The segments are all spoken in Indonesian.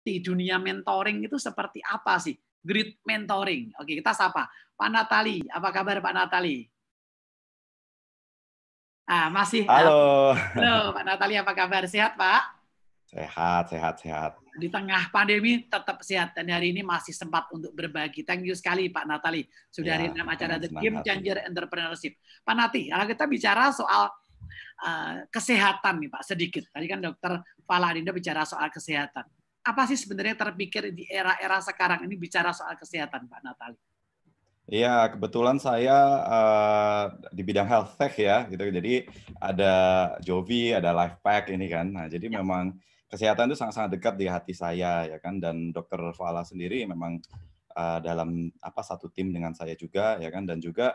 di dunia mentoring itu seperti apa sih? Grid mentoring. Oke, kita sapa. Pak Natali, apa kabar Pak Natali? Ah, masih. Halo. Halo, Pak Natali, apa kabar? Sehat, Pak? Sehat, sehat, sehat. Di tengah pandemi tetap sehat dan hari ini masih sempat untuk berbagi. Thank you sekali Pak Natali sudah ya, dalam acara The Game Changer Entrepreneurship. Pak Nati, kalau kita bicara soal ah, kesehatan nih Pak sedikit. Tadi kan Dokter Faladinda Adinda bicara soal kesehatan apa sih sebenarnya terpikir di era-era sekarang ini bicara soal kesehatan, Pak Natali? Iya, kebetulan saya uh, di bidang health tech ya, gitu. Jadi ada Jovi, ada Life Pack ini kan. Nah, jadi ya. memang kesehatan itu sangat-sangat dekat di hati saya ya kan. Dan Dokter Fala sendiri memang uh, dalam apa satu tim dengan saya juga ya kan. Dan juga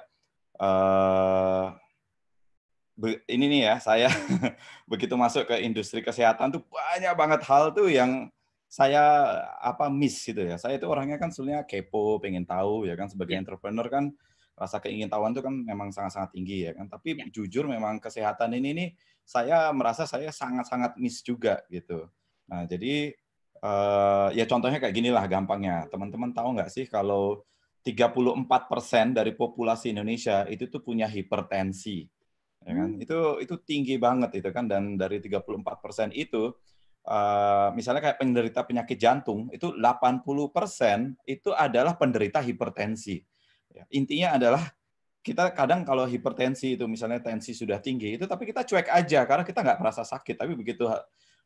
uh, ini nih ya, saya begitu masuk ke industri kesehatan tuh banyak banget hal tuh yang saya eh, apa miss gitu ya. Saya itu orangnya kan sebenarnya kepo, pengen tahu ya kan sebagai iya. entrepreneur kan rasa keingintahuan itu kan memang sangat-sangat tinggi ya kan. Tapi ya. jujur memang kesehatan ini nih saya merasa saya sangat-sangat miss juga gitu. Nah jadi uh, ya contohnya kayak gini lah gampangnya. Teman-teman tahu nggak sih kalau 34 persen dari populasi Indonesia itu tuh punya hipertensi, ya kan? Hmm. Itu itu tinggi banget itu kan dan dari 34 persen itu Eh, misalnya kayak penderita penyakit jantung itu 80% itu adalah penderita hipertensi. Ya, intinya adalah kita kadang kalau hipertensi itu misalnya tensi sudah tinggi itu tapi kita cuek aja karena kita nggak merasa sakit tapi begitu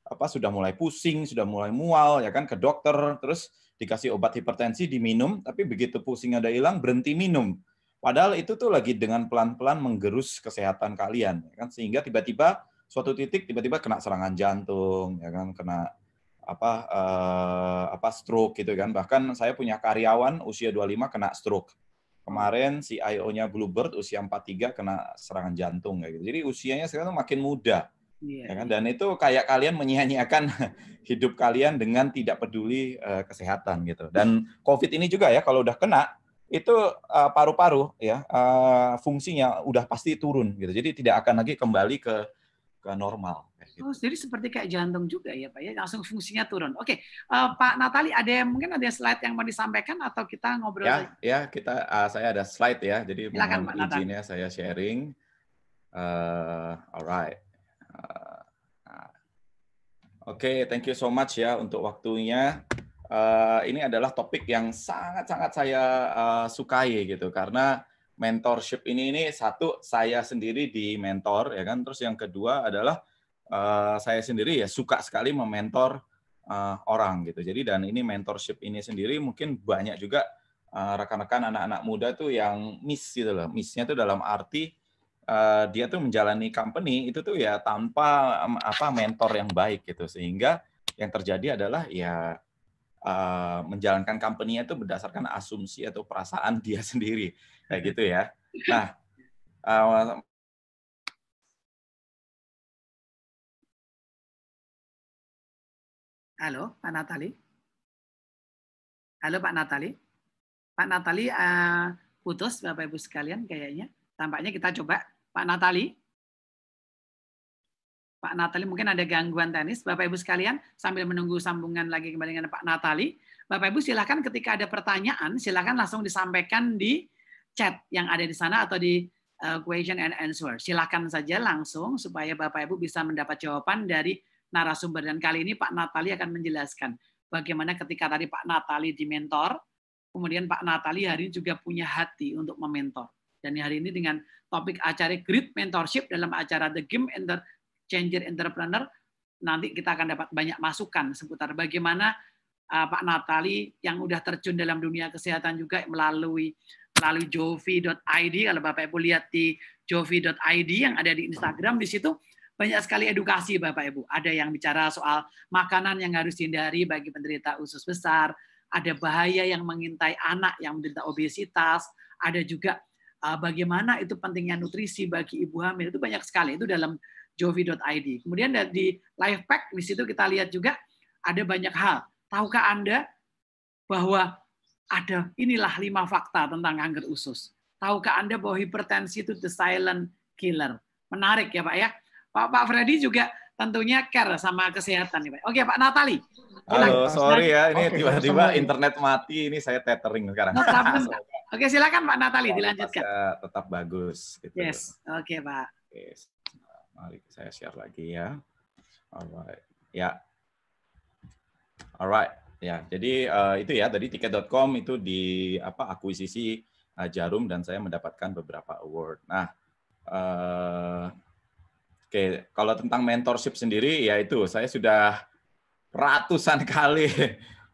apa sudah mulai pusing sudah mulai mual ya kan ke dokter terus dikasih obat hipertensi diminum tapi begitu pusing ada hilang berhenti minum padahal itu tuh lagi dengan pelan-pelan menggerus kesehatan kalian ya kan sehingga tiba-tiba suatu titik tiba-tiba kena serangan jantung ya kan kena apa eh, apa stroke gitu kan bahkan saya punya karyawan usia 25 kena stroke kemarin CIO-nya Bluebird usia 43 kena serangan jantung kayak gitu jadi usianya sekarang makin muda iya. Ya kan? Dan itu kayak kalian menyia-nyiakan hidup kalian dengan tidak peduli uh, kesehatan gitu. Dan COVID ini juga ya kalau udah kena itu eh, paru-paru uh, ya uh, fungsinya udah pasti turun gitu. Jadi tidak akan lagi kembali ke ke normal. Oh, gitu. jadi seperti kayak jantung juga ya Pak ya, langsung fungsinya turun. Oke, okay. uh, eh, Pak Natali, ada yang mungkin ada slide yang mau disampaikan atau kita ngobrol? Ya, ya kita uh, saya ada slide ya, jadi Silakan, mohon izinnya saya sharing. Uh, alright. Uh, Oke, okay, thank you so much ya untuk waktunya. Uh, ini adalah topik yang sangat-sangat saya uh, sukai gitu karena mentorship ini ini satu saya sendiri di mentor ya kan terus yang kedua adalah uh, saya sendiri ya suka sekali mementor uh, orang gitu jadi dan ini mentorship ini sendiri mungkin banyak juga uh, rekan-rekan anak-anak muda tuh yang miss gitu loh missnya tuh dalam arti uh, dia tuh menjalani company itu tuh ya tanpa um, apa mentor yang baik gitu sehingga yang terjadi adalah ya Eh, menjalankan company itu berdasarkan asumsi atau perasaan dia sendiri kayak gitu ya. Nah, uh, Halo, Pak Natali. Halo, Pak Natali. Pak Natali uh, putus, Bapak Ibu sekalian, kayaknya. Tampaknya kita coba. Pak Natali, Pak Natali mungkin ada gangguan teknis. Bapak Ibu sekalian, sambil menunggu sambungan lagi kembali dengan Pak Natali, Bapak Ibu silahkan ketika ada pertanyaan, silahkan langsung disampaikan di chat yang ada di sana atau di uh, question and answer. Silahkan saja langsung supaya Bapak Ibu bisa mendapat jawaban dari narasumber. Dan kali ini Pak Natali akan menjelaskan bagaimana ketika tadi Pak Natali di mentor kemudian Pak Natali hari ini juga punya hati untuk mementor. Dan hari ini dengan topik acara Grid Mentorship dalam acara The Game Enter changer entrepreneur, nanti kita akan dapat banyak masukan seputar bagaimana uh, Pak Natali yang udah terjun dalam dunia kesehatan juga melalui melalui jovi.id kalau Bapak Ibu lihat di jovi.id yang ada di Instagram di situ banyak sekali edukasi Bapak Ibu. Ada yang bicara soal makanan yang harus dihindari bagi penderita usus besar, ada bahaya yang mengintai anak yang menderita obesitas, ada juga uh, bagaimana itu pentingnya nutrisi bagi ibu hamil itu banyak sekali itu dalam jovi.id. Kemudian di live pack di situ kita lihat juga ada banyak hal. Tahukah Anda bahwa ada inilah lima fakta tentang kanker usus. Tahukah Anda bahwa hipertensi itu the silent killer? Menarik ya Pak ya. Pak Pak Freddy juga tentunya care sama kesehatan nih Pak. Oke Pak Natali. Halo, sorry ya ini tiba-tiba internet mati ini saya tethering sekarang. Tetap, Oke silakan Pak Natali dilanjutkan. Ya, tetap bagus. Gitu. Yes, oke Pak. Yes. Mari saya share lagi ya. Alright. Ya. Alright. Ya, jadi uh, itu ya tadi tiket.com itu di apa akuisisi uh, Jarum dan saya mendapatkan beberapa award. Nah, uh, oke, okay. kalau tentang mentorship sendiri ya itu saya sudah ratusan kali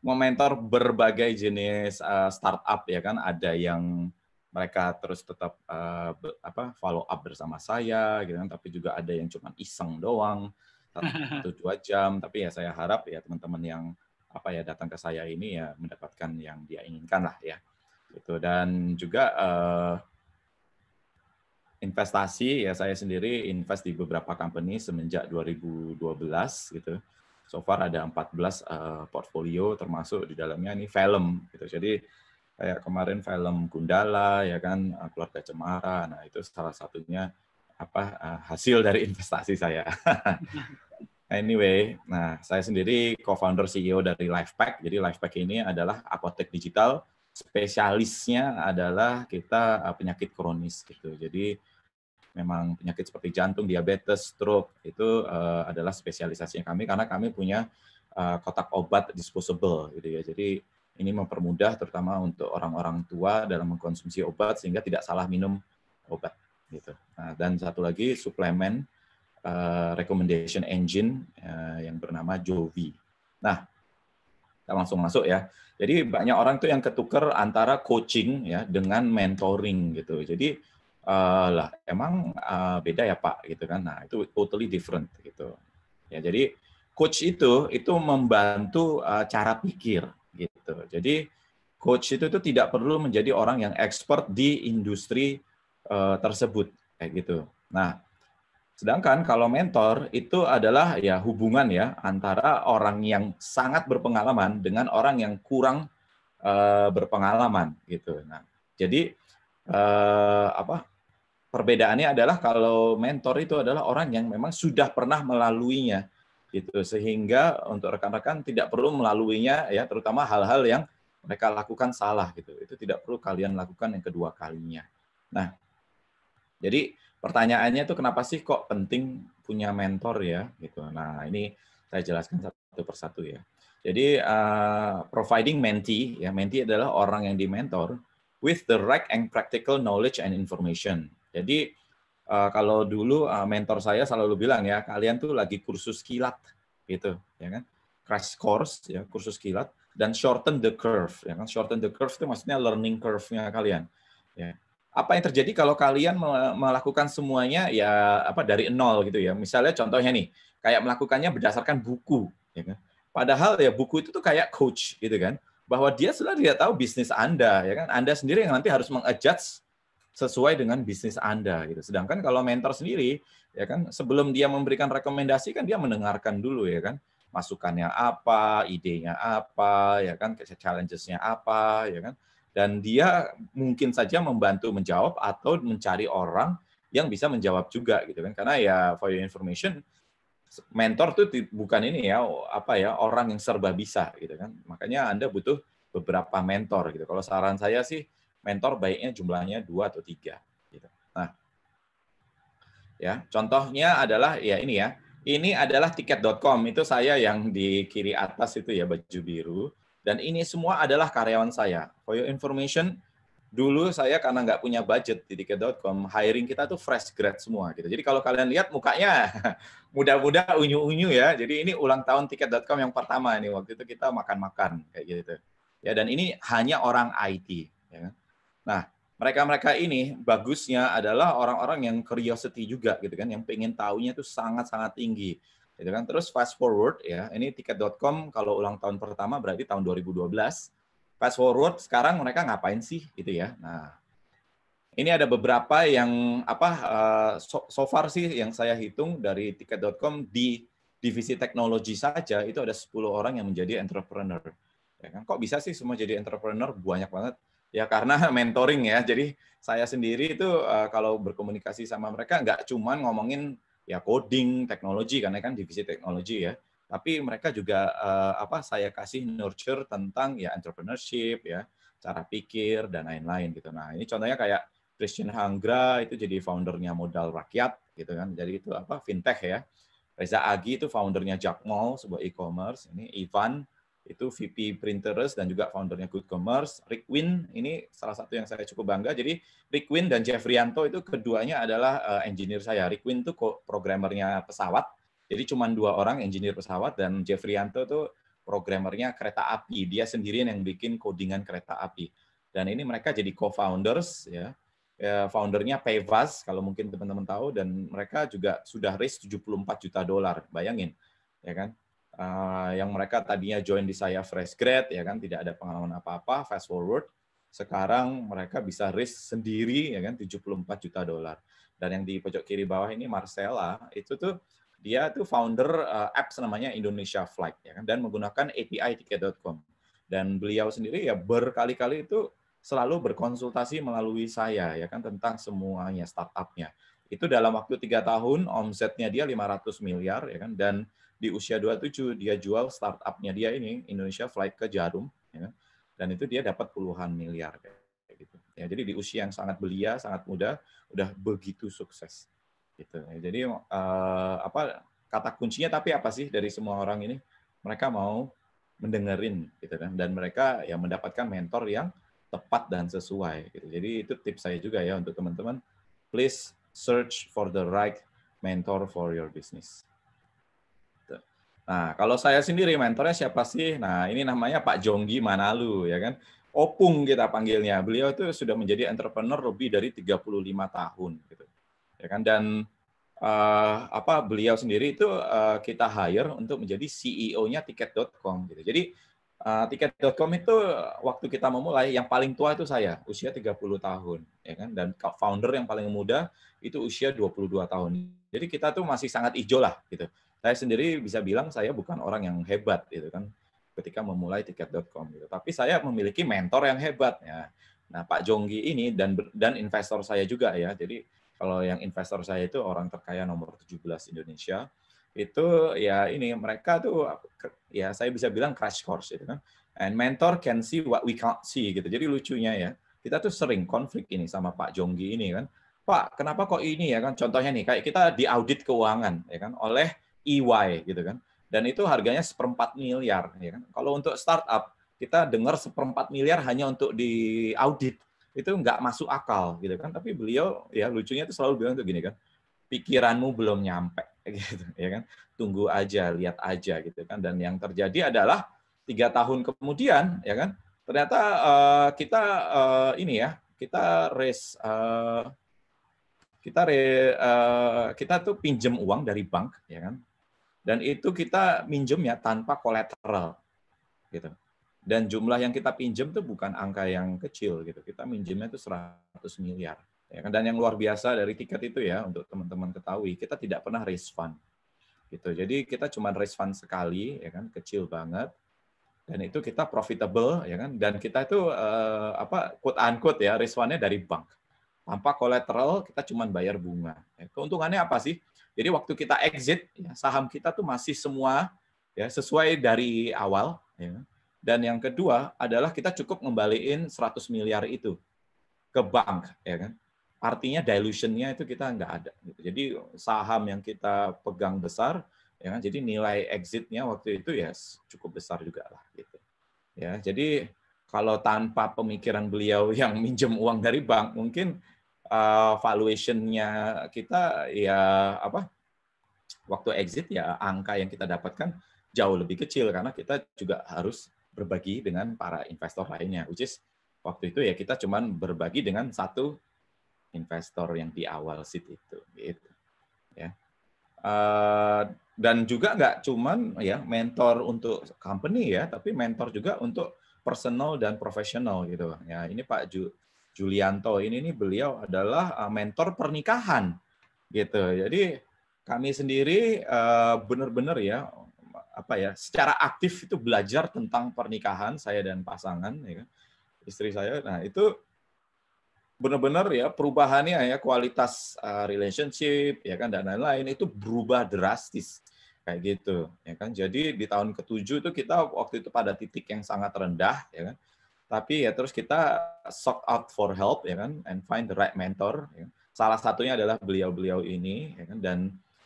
mementor berbagai jenis uh, startup ya kan, ada yang mereka terus tetap uh, apa follow up bersama saya gitu kan tapi juga ada yang cuma iseng doang satu dua jam tapi ya saya harap ya teman-teman yang apa ya datang ke saya ini ya mendapatkan yang dia inginkan lah ya Itu dan juga uh, investasi ya saya sendiri invest di beberapa company semenjak 2012 gitu so far ada 14 uh, eh, portfolio termasuk di dalamnya ini film gitu jadi kayak kemarin film Gundala ya kan eh, keluarga Cemara nah itu salah satunya apa eh, hasil dari investasi saya anyway nah saya sendiri co-founder CEO dari Lifepack jadi Lifepack ini adalah apotek digital spesialisnya adalah kita eh, penyakit kronis gitu jadi memang penyakit seperti jantung diabetes stroke itu adalah spesialisasinya kami karena kami punya kotak obat disposable gitu ya jadi ini mempermudah terutama untuk orang-orang tua dalam mengkonsumsi obat sehingga tidak salah minum obat gitu. Nah, dan satu lagi suplemen uh, recommendation engine uh, yang bernama Jovi. Nah, kita langsung masuk ya. Jadi banyak orang tuh yang ketuker antara coaching ya dengan mentoring gitu. Jadi uh, lah emang uh, beda ya Pak gitu kan. Nah, itu totally different gitu. Ya, jadi coach itu itu membantu uh, cara pikir gitu. Jadi coach itu tuh tidak perlu menjadi orang yang expert di industri uh, tersebut kayak gitu. Nah, sedangkan kalau mentor itu adalah ya hubungan ya antara orang yang sangat berpengalaman dengan orang yang kurang uh, berpengalaman gitu. Nah, jadi uh, apa perbedaannya adalah kalau mentor itu adalah orang yang memang sudah pernah melaluinya gitu sehingga untuk rekan-rekan tidak perlu melaluinya ya terutama hal-hal yang mereka lakukan salah gitu itu tidak perlu kalian lakukan yang kedua kalinya nah jadi pertanyaannya itu kenapa sih kok penting punya mentor ya gitu nah ini saya jelaskan satu persatu ya jadi uh, providing mentee ya mentee adalah orang yang dimentor with the right and practical knowledge and information jadi uh, kalau dulu uh, mentor saya selalu bilang ya kalian tuh lagi kursus kilat gitu ya kan crash course ya kursus kilat dan shorten the curve ya kan shorten the curve itu maksudnya learning curve-nya kalian ya apa yang terjadi kalau kalian melakukan semuanya ya apa dari nol gitu ya misalnya contohnya nih kayak melakukannya berdasarkan buku ya kan padahal ya buku itu tuh kayak coach gitu kan bahwa dia sudah tidak tahu bisnis Anda ya kan Anda sendiri yang nanti harus mengadjust sesuai dengan bisnis Anda gitu. Sedangkan kalau mentor sendiri ya kan sebelum dia memberikan rekomendasi kan dia mendengarkan dulu ya kan masukannya apa, idenya apa, ya kan challenges-nya apa, ya kan. Dan dia mungkin saja membantu menjawab atau mencari orang yang bisa menjawab juga gitu kan. Karena ya for your information mentor itu bukan ini ya apa ya orang yang serba bisa gitu kan. Makanya Anda butuh beberapa mentor gitu. Kalau saran saya sih mentor baiknya jumlahnya dua atau tiga. Gitu. Nah, ya contohnya adalah ya ini ya. Ini adalah tiket.com itu saya yang di kiri atas itu ya baju biru dan ini semua adalah karyawan saya. For your information, dulu saya karena nggak punya budget di tiket.com, hiring kita tuh fresh grad semua gitu. Jadi kalau kalian lihat mukanya muda-muda unyu-unyu ya. Jadi ini ulang tahun tiket.com yang pertama ini waktu itu kita makan-makan kayak gitu. Ya dan ini hanya orang IT ya. Kan. Nah, mereka-mereka ini bagusnya adalah orang-orang yang curiosity juga gitu kan, yang pengen tahunya itu sangat-sangat tinggi. Gitu kan. Terus fast forward ya, ini tiket.com kalau ulang tahun pertama berarti tahun 2012. Fast forward sekarang mereka ngapain sih gitu ya. Nah, ini ada beberapa yang apa eh, so, so far sih yang saya hitung dari tiket.com di divisi teknologi saja itu ada 10 orang yang menjadi entrepreneur. Ya kan? Kok bisa sih semua jadi entrepreneur? Banyak banget ya karena mentoring ya. Jadi saya sendiri itu uh, kalau berkomunikasi sama mereka nggak cuma ngomongin ya coding, teknologi karena kan divisi teknologi ya. Tapi mereka juga uh, apa saya kasih nurture tentang ya entrepreneurship ya, cara pikir dan lain-lain gitu. Nah, ini contohnya kayak Christian Hanggra itu jadi foundernya Modal Rakyat gitu kan. Jadi itu apa fintech ya. Reza Agi itu foundernya Jack Mall sebuah e-commerce. Ini Ivan itu VP printers dan juga foundernya Good Commerce, Rick Win ini salah satu yang saya cukup bangga. Jadi Rick Win dan Jeff Rianto itu keduanya adalah eh, engineer saya. Rick Win itu programmernya pesawat, jadi cuma dua orang engineer pesawat dan Jeff Rianto itu programmernya kereta api. Dia sendirian yang bikin codingan kereta api. Dan ini mereka jadi co-founders ya. ya foundernya Pevas kalau mungkin teman-teman tahu dan mereka juga sudah raise 74 juta dolar. Bayangin ya kan uh, yang mereka tadinya join di saya fresh grad ya kan tidak ada pengalaman apa-apa fast forward sekarang mereka bisa risk sendiri ya kan 74 juta dolar. Dan yang di pojok kiri bawah ini Marcella itu tuh dia tuh founder uh, apps namanya Indonesia Flight ya kan dan menggunakan API tiket.com. Dan beliau sendiri ya berkali-kali itu selalu berkonsultasi melalui saya ya kan tentang semuanya startupnya. Itu dalam waktu tiga tahun omsetnya dia 500 miliar ya kan dan di usia 27 dia jual startupnya dia ini Indonesia Flight ke Jarum ya. dan itu dia dapat puluhan miliar kayak gitu ya jadi di usia yang sangat belia sangat muda udah begitu sukses gitu ya, jadi uh, apa kata kuncinya tapi apa sih dari semua orang ini mereka mau mendengerin gitu kan dan mereka ya mendapatkan mentor yang tepat dan sesuai gitu. Jadi itu tips saya juga ya untuk teman-teman please search for the right mentor for your business. Nah, kalau saya sendiri mentornya siapa sih? Nah, ini namanya Pak Jonggi Manalu, ya kan? Opung kita panggilnya. Beliau itu sudah menjadi entrepreneur lebih dari 35 tahun, gitu. Ya kan? Dan uh, apa beliau sendiri itu uh, kita hire untuk menjadi CEO-nya tiket.com, gitu. Jadi uh, eh, tiket.com itu waktu kita memulai yang paling tua itu saya, usia 30 tahun, ya kan? Dan founder yang paling muda itu usia 22 tahun. Jadi kita tuh masih sangat hijau lah, gitu saya sendiri bisa bilang saya bukan orang yang hebat gitu kan ketika memulai tiket.com gitu. Tapi saya memiliki mentor yang hebat ya. Nah, Pak Jonggi ini dan dan investor saya juga ya. Jadi kalau yang investor saya itu orang terkaya nomor 17 Indonesia itu ya ini mereka tuh ya saya bisa bilang crash course gitu kan and mentor can see what we can't see gitu jadi lucunya ya kita tuh sering konflik ini sama Pak Jonggi ini kan Pak kenapa kok ini ya kan contohnya nih kayak kita diaudit keuangan ya kan oleh EY gitu kan. Dan itu harganya seperempat miliar. Ya kan? Kalau untuk startup kita dengar seperempat miliar hanya untuk di audit itu nggak masuk akal gitu kan. Tapi beliau ya lucunya itu selalu bilang tuh gini kan, pikiranmu belum nyampe gitu ya kan. Tunggu aja, lihat aja gitu kan. Dan yang terjadi adalah tiga tahun kemudian ya kan ternyata uh, kita uh, ini ya kita res uh, eh, kita re, uh, kita tuh pinjem uang dari bank ya kan dan itu kita minjem ya tanpa kolateral. Gitu. Dan jumlah yang kita pinjem itu bukan angka yang kecil gitu. Kita minjemnya itu 100 miliar. Ya kan? Dan yang luar biasa dari tiket itu ya untuk teman-teman ketahui, kita tidak pernah raise fund. Gitu. Jadi kita cuma raise fund sekali ya kan, kecil banget dan itu kita profitable ya kan dan kita itu eh, apa quote unquote ya raise fundnya dari bank tanpa kolateral kita cuma bayar bunga ya, keuntungannya apa sih jadi waktu kita exit, ya, saham kita tuh masih semua ya sesuai dari awal. Ya. Dan yang kedua adalah kita cukup ngembaliin 100 miliar itu ke bank, ya kan? Artinya dilutionnya itu kita nggak ada. Gitu. Jadi saham yang kita pegang besar, ya kan? Jadi nilai exitnya waktu itu ya cukup besar juga lah, gitu. Ya, jadi kalau tanpa pemikiran beliau yang minjem uang dari bank, mungkin uh, valuationnya kita ya apa waktu exit ya angka yang kita dapatkan jauh lebih kecil karena kita juga harus berbagi dengan para investor lainnya which is waktu itu ya kita cuman berbagi dengan satu investor yang di awal sit itu gitu ya uh, dan juga nggak cuman ya mentor untuk company ya tapi mentor juga untuk personal dan profesional gitu ya ini Pak Ju Julianto ini nih beliau adalah eh, mentor pernikahan gitu. Jadi kami sendiri eh, benar-benar ya apa ya secara aktif itu belajar tentang pernikahan saya dan pasangan ya kan, istri saya. Nah itu benar-benar ya perubahannya ya kualitas eh, relationship ya kan dan lain-lain itu berubah drastis kayak gitu ya kan jadi di tahun ketujuh itu kita waktu itu pada titik yang sangat rendah ya kan tapi ya terus kita sought out for help ya kan and find the right mentor ya. salah satunya adalah beliau-beliau ini ya kan dan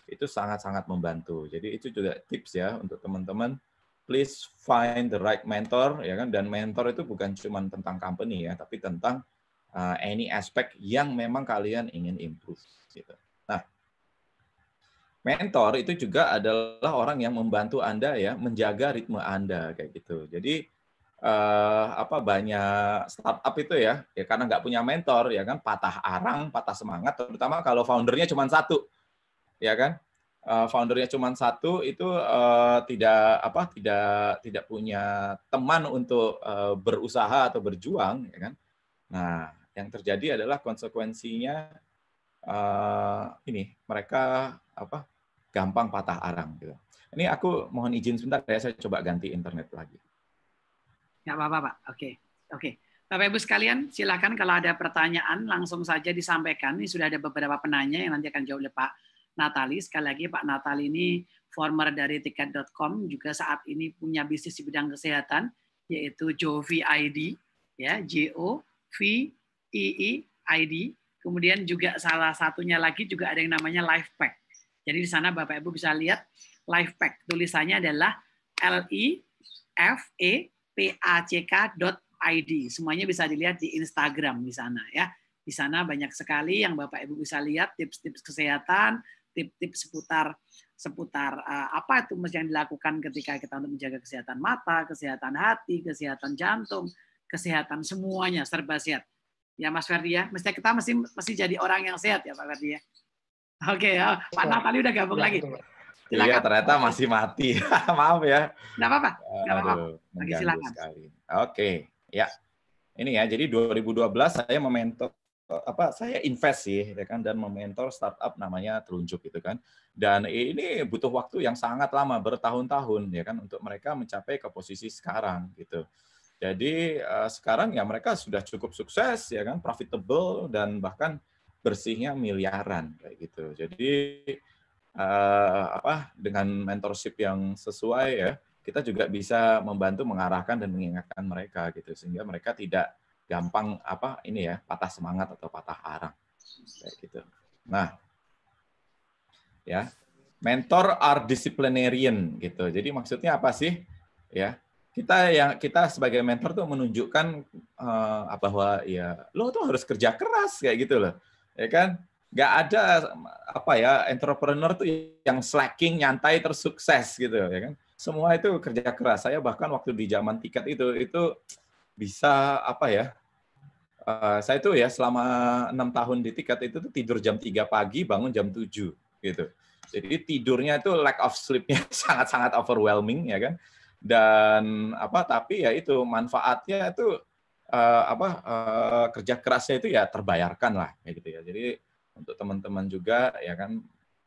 itu sangat-sangat membantu jadi itu juga tips ya untuk teman-teman please find the right mentor ya kan dan mentor itu bukan cuma tentang company ya tapi tentang uh, any aspect yang memang kalian ingin improve gitu nah mentor itu juga adalah orang yang membantu anda ya menjaga ritme anda kayak gitu jadi eh, apa banyak startup itu ya, ya karena nggak punya mentor ya kan patah arang, patah semangat terutama kalau foundernya cuma satu. Ya kan? Uh, foundernya cuma satu itu uh, tidak apa tidak tidak punya teman untuk uh, berusaha atau berjuang ya kan nah yang terjadi adalah konsekuensinya uh, ini mereka apa gampang patah arang gitu ini aku mohon izin sebentar ya saya coba ganti internet lagi Nggak apa-apa, Pak. Oke. Oke. Bapak Ibu sekalian, silakan kalau ada pertanyaan langsung saja disampaikan. Ini sudah ada beberapa penanya yang nanti akan jawab oleh Pak Natali. Sekali lagi Pak Natali ini former dari tiket.com juga saat ini punya bisnis di bidang kesehatan yaitu Jovi ID ya J O V I e I ID. Kemudian juga salah satunya lagi juga ada yang namanya Life Pack. Jadi di sana Bapak Ibu bisa lihat Life Pack tulisannya adalah L I F E pack.id. Semuanya bisa dilihat di Instagram di sana ya. Di sana banyak sekali yang Bapak Ibu bisa lihat tips-tips kesehatan, tips-tips seputar seputar eh, apa itu yang dilakukan ketika kita untuk menjaga kesehatan mata, kesehatan hati, kesehatan jantung, kesehatan semuanya serba sehat. Ya Mas Ferdi ya, mesti kita mesti mesti jadi orang yang sehat ya Pak Ferdi ya. Oke okay, ya, Pak iya. Natali udah gabung ya, lagi. Betul. Iya, ternyata masih mati. Maaf ya. Enggak apa-apa. Enggak apa-apa. Sekali. Oke, ya. Ini ya, jadi 2012 saya mementor apa saya invest sih ya kan dan mementor startup namanya telunjuk gitu kan dan ini butuh waktu yang sangat lama bertahun-tahun ya kan untuk mereka mencapai ke posisi sekarang gitu jadi eh, sekarang ya mereka sudah cukup sukses ya kan profitable dan bahkan bersihnya miliaran kayak gitu jadi uh, apa dengan mentorship yang sesuai ya kita juga bisa membantu mengarahkan dan mengingatkan mereka gitu sehingga mereka tidak gampang apa ini ya patah semangat atau patah arang kayak gitu. Nah, ya mentor are disciplinarian gitu. Jadi maksudnya apa sih? Ya kita yang kita sebagai mentor tuh menunjukkan uh, bahwa ya lo tuh harus kerja keras kayak gitu loh, ya kan? nggak ada apa ya entrepreneur tuh yang slacking nyantai tersukses gitu ya kan semua itu kerja keras saya bahkan waktu di zaman tiket itu itu bisa apa ya uh, saya itu ya selama enam tahun di tiket itu tidur jam 3 pagi bangun jam 7 gitu jadi tidurnya itu lack of sleepnya sangat sangat overwhelming ya kan dan apa tapi ya itu manfaatnya itu uh, apa uh, kerja kerasnya itu ya terbayarkan lah kayak gitu ya jadi untuk teman-teman juga ya kan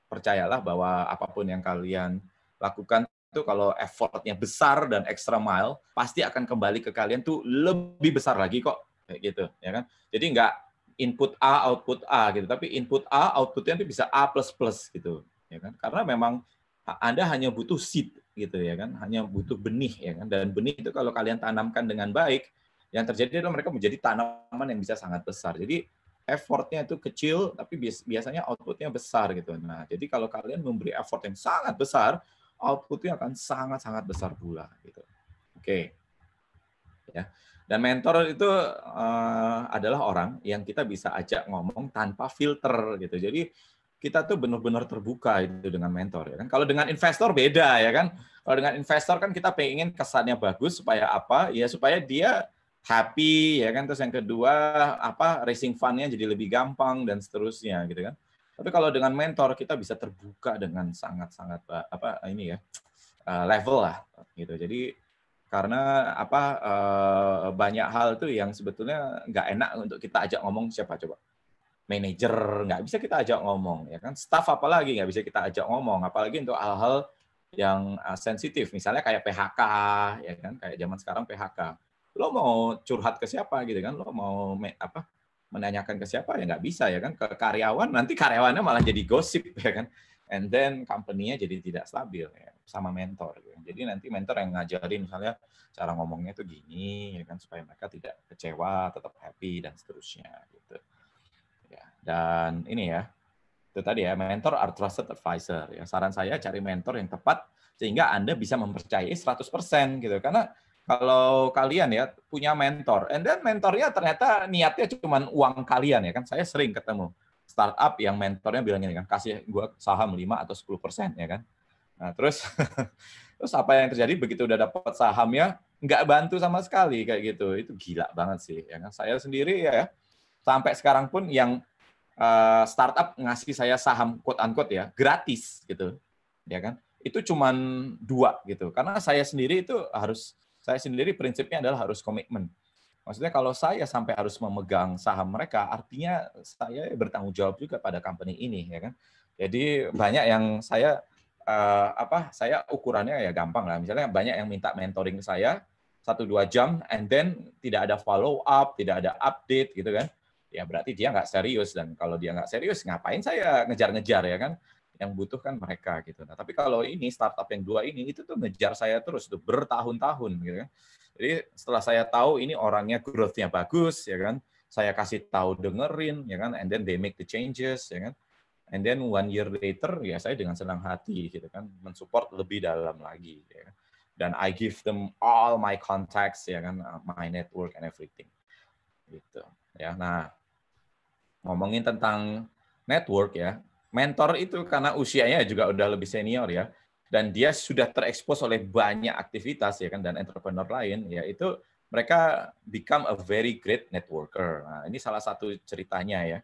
percayalah bahwa apapun yang kalian lakukan itu kalau effortnya besar dan extra mile pasti akan kembali ke kalian tuh lebih besar lagi kok kayak gitu ya kan jadi nggak input A output A gitu tapi input A outputnya itu bisa A plus plus gitu ya kan karena memang anda hanya butuh seed gitu ya kan hanya butuh benih ya kan dan benih itu kalau kalian tanamkan dengan baik yang terjadi adalah mereka menjadi tanaman yang bisa sangat besar jadi effortnya itu kecil, tapi biasanya outputnya besar gitu. Nah, jadi kalau kalian memberi effort yang sangat besar, outputnya akan sangat-sangat besar pula gitu. Oke, okay. ya. Dan mentor itu uh, adalah orang yang kita bisa ajak ngomong tanpa filter gitu. Jadi kita tuh benar-benar terbuka itu dengan mentor ya kan. Kalau dengan investor beda ya kan. Kalau dengan investor kan kita pengen kesannya bagus supaya apa? Ya supaya dia happy ya kan terus yang kedua apa racing funnya jadi lebih gampang dan seterusnya gitu kan tapi kalau dengan mentor kita bisa terbuka dengan sangat-sangat eh, apa ini ya eh, level lah gitu jadi karena apa eh, banyak hal tuh yang sebetulnya nggak enak untuk kita ajak ngomong siapa coba manajer nggak bisa kita ajak ngomong ya kan staff apalagi nggak bisa kita ajak ngomong apalagi untuk hal-hal yang sensitif misalnya kayak PHK ya kan kayak zaman sekarang PHK lo mau curhat ke siapa gitu kan lo mau me, apa menanyakan ke siapa ya nggak bisa ya kan ke karyawan nanti karyawannya malah jadi gosip ya kan and then company-nya jadi tidak stabil ya sama mentor gitu. jadi nanti mentor yang ngajarin misalnya cara ngomongnya tuh gini ya kan supaya mereka tidak kecewa tetap happy dan seterusnya gitu ya dan ini ya itu tadi ya mentor are trusted advisor ya saran saya cari mentor yang tepat sehingga anda bisa mempercayai 100% gitu karena kalau kalian ya punya mentor, and then mentornya ternyata niatnya cuma uang kalian ya kan. Saya sering ketemu startup yang mentornya bilang ini kan, kasih gua saham 5 atau 10 persen ya kan. Nah terus terus apa yang terjadi begitu udah dapat sahamnya nggak bantu sama sekali kayak gitu. Itu gila banget sih ya kan. Saya sendiri ya sampai sekarang pun yang uh, startup ngasih saya saham quote unquote ya gratis gitu ya kan itu cuma dua gitu karena saya sendiri itu harus saya sendiri prinsipnya adalah harus komitmen. Maksudnya kalau saya sampai harus memegang saham mereka, artinya saya bertanggung jawab juga pada company ini, ya kan? Jadi banyak yang saya uh, apa? Saya ukurannya ya gampang lah. Misalnya banyak yang minta mentoring saya satu dua jam, and then tidak ada follow up, tidak ada update gitu kan? Ya berarti dia nggak serius dan kalau dia nggak serius, ngapain saya ngejar-ngejar ya kan? yang butuh kan mereka gitu. Nah, tapi kalau ini startup yang dua ini itu tuh ngejar saya terus tuh bertahun-tahun gitu kan. Jadi setelah saya tahu ini orangnya growth-nya bagus ya kan, saya kasih tahu dengerin ya kan and then they make the changes ya kan. And then one year later ya saya dengan senang hati gitu kan mensupport lebih dalam lagi ya kan. Dan I give them all my contacts ya kan, uh, my network and everything. Gitu. Ya, nah ngomongin tentang network ya mentor itu karena usianya juga udah lebih senior ya dan dia sudah terekspos oleh banyak aktivitas ya kan dan entrepreneur lain ya itu mereka become a very great networker. Nah, ini salah satu ceritanya ya.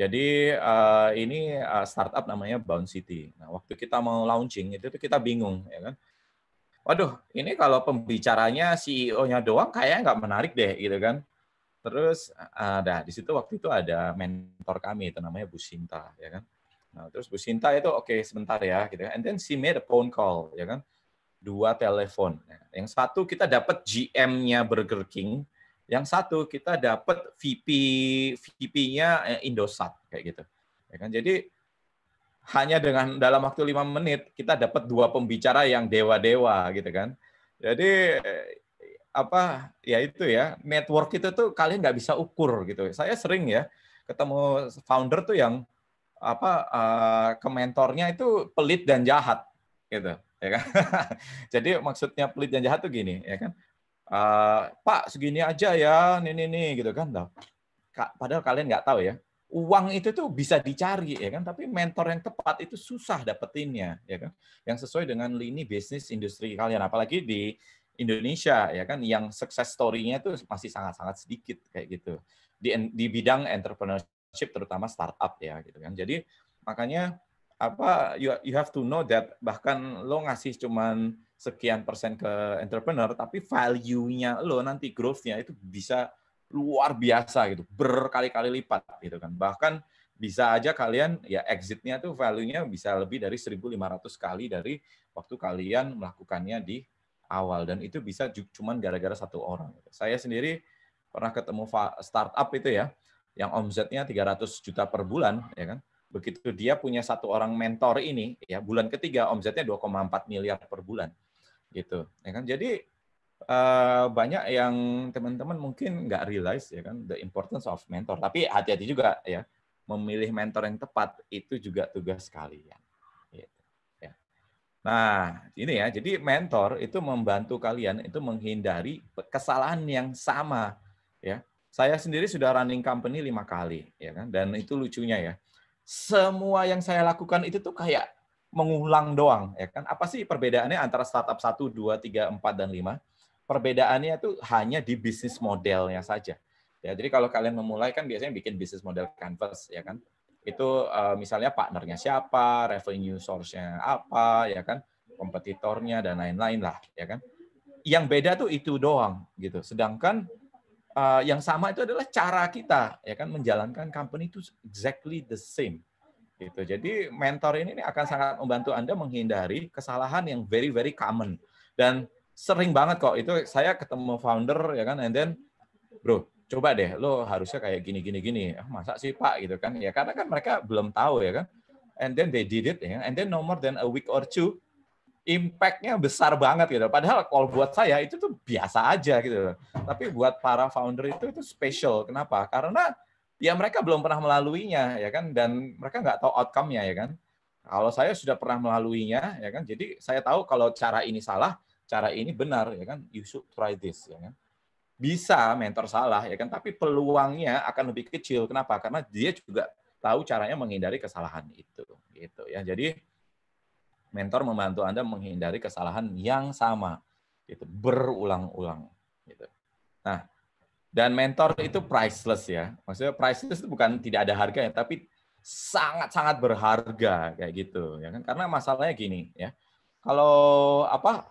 Jadi uh, ini uh, startup namanya Bound City. Nah, waktu kita mau launching itu kita bingung ya kan. Waduh, ini kalau pembicaranya CEO-nya doang kayaknya nggak menarik deh gitu kan. Terus eh, ada uh, di situ waktu itu ada mentor kami itu namanya Bu Sinta ya kan Nah, terus Bu Sinta itu oke okay, sebentar ya gitu kan, And then she made a phone call ya kan. Dua telepon. Nah, yang satu kita dapat GM-nya Burger King, yang satu kita dapat VP VP-nya eh, Indosat kayak gitu. Ya kan? Jadi hanya dengan dalam waktu lima menit kita dapat dua pembicara yang dewa-dewa gitu kan. Jadi eh, apa ya itu ya network itu tuh kalian nggak bisa ukur gitu. Saya sering ya ketemu founder tuh yang apa uh, ke mentornya itu pelit dan jahat gitu ya kan jadi maksudnya pelit dan jahat tuh gini ya kan uh, pak segini aja ya ini nih gitu kan loh padahal kalian nggak tahu ya uang itu tuh bisa dicari ya kan tapi mentor yang tepat itu susah dapetinnya ya kan yang sesuai dengan lini bisnis industri kalian apalagi di Indonesia ya kan yang success story-nya itu masih sangat-sangat sedikit kayak gitu di di bidang entrepreneurship chip terutama startup ya gitu kan. Jadi makanya apa you, you have to know that bahkan lo ngasih cuman sekian persen ke entrepreneur tapi value-nya lo nanti growth-nya itu bisa luar biasa gitu berkali-kali lipat gitu kan bahkan bisa aja kalian ya exit-nya tuh value-nya bisa lebih dari 1.500 kali dari waktu kalian melakukannya di awal dan itu bisa cuman gara-gara satu orang. Gitu. Saya sendiri pernah ketemu startup itu ya yang omzetnya 300 juta per bulan, ya kan? Begitu dia punya satu orang mentor ini, ya bulan ketiga omzetnya 2,4 miliar per bulan, gitu, ya kan? Jadi eh, banyak yang teman-teman mungkin nggak realize ya kan the importance of mentor. Tapi hati-hati juga ya memilih mentor yang tepat itu juga tugas kalian. Gitu, ya. Nah ini ya, jadi mentor itu membantu kalian itu menghindari kesalahan yang sama ya saya sendiri sudah running company lima kali, ya kan? Dan itu lucunya ya. Semua yang saya lakukan itu tuh kayak mengulang doang, ya kan? Apa sih perbedaannya antara startup satu, dua, tiga, empat dan lima? Perbedaannya itu hanya di bisnis modelnya saja. Ya, jadi kalau kalian memulai kan biasanya bikin bisnis model canvas, ya kan? Itu uh, misalnya partnernya siapa, revenue source-nya apa, ya kan? Kompetitornya dan lain-lain lah, ya kan? Yang beda tuh itu doang gitu. Sedangkan Eh, yang sama itu adalah cara kita ya kan menjalankan company itu exactly the same gitu. Jadi mentor ini akan sangat membantu Anda menghindari kesalahan yang very very common dan sering banget kok itu saya ketemu founder ya kan and then bro coba deh lo harusnya kayak gini gini gini ah, masa sih pak gitu kan ya karena kan mereka belum tahu ya kan and then they did it ya kan. and then no more than a week or two impactnya besar banget gitu. Padahal kalau buat saya itu tuh biasa aja gitu. Tapi buat para founder itu itu special. Kenapa? Karena ya mereka belum pernah melaluinya ya kan dan mereka nggak tahu outcome-nya ya kan. Kalau saya sudah pernah melaluinya ya kan. Jadi saya tahu kalau cara ini salah, cara ini benar ya kan. You should try this ya kan. Bisa mentor salah ya kan, tapi peluangnya akan lebih kecil. Kenapa? Karena dia juga tahu caranya menghindari kesalahan itu gitu ya. Jadi mentor membantu Anda menghindari kesalahan yang sama itu berulang-ulang gitu. Nah, dan mentor itu priceless ya. Maksudnya priceless itu bukan tidak ada harganya tapi sangat-sangat berharga kayak gitu ya kan karena masalahnya gini ya. Kalau apa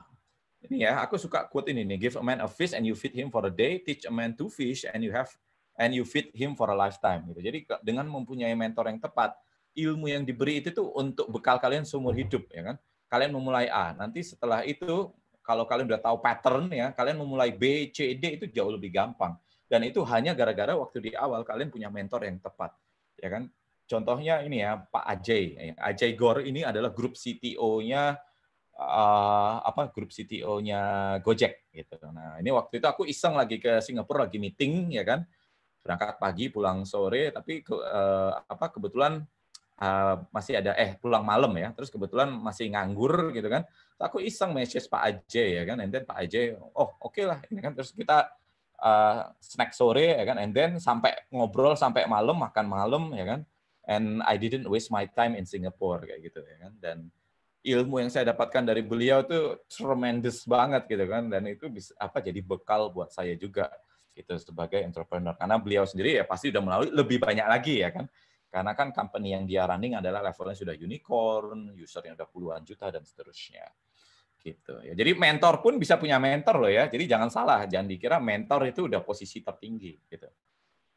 ini ya, aku suka quote ini nih, give a man a fish and you feed him for a day, teach a man to fish and you have and you feed him for a lifetime gitu. Jadi dengan mempunyai mentor yang tepat, ilmu yang diberi itu tuh untuk bekal kalian seumur hidup ya kan. Kalian memulai A, nanti setelah itu kalau kalian udah tahu pattern ya, kalian memulai B, C, D itu jauh lebih gampang. Dan itu hanya gara-gara waktu di awal kalian punya mentor yang tepat. Ya kan? Contohnya ini ya Pak Ajay. Ajay Gor ini adalah grup CTO-nya uh, eh, apa grup CTO-nya Gojek gitu. Nah, ini waktu itu aku iseng lagi ke Singapura lagi meeting ya kan. Berangkat pagi, pulang sore, tapi ke, uh, apa kebetulan uh, masih ada eh pulang malam ya terus kebetulan masih nganggur gitu kan terus aku iseng message Pak Ajay ya kan and then Pak Ajay oh oke okay lah ini gitu kan terus kita uh, snack sore ya kan and then sampai ngobrol sampai malam makan malam ya kan and I didn't waste my time in Singapore kayak gitu ya kan dan ilmu yang saya dapatkan dari beliau itu tremendous banget gitu kan dan itu bisa apa jadi bekal buat saya juga itu sebagai entrepreneur karena beliau sendiri ya pasti udah melalui lebih banyak lagi ya kan karena kan company yang dia running adalah levelnya sudah unicorn, user usernya sudah puluhan juta dan seterusnya. Gitu. Ya, jadi mentor pun bisa punya mentor loh ya. Jadi jangan salah, jangan dikira mentor itu udah posisi tertinggi gitu.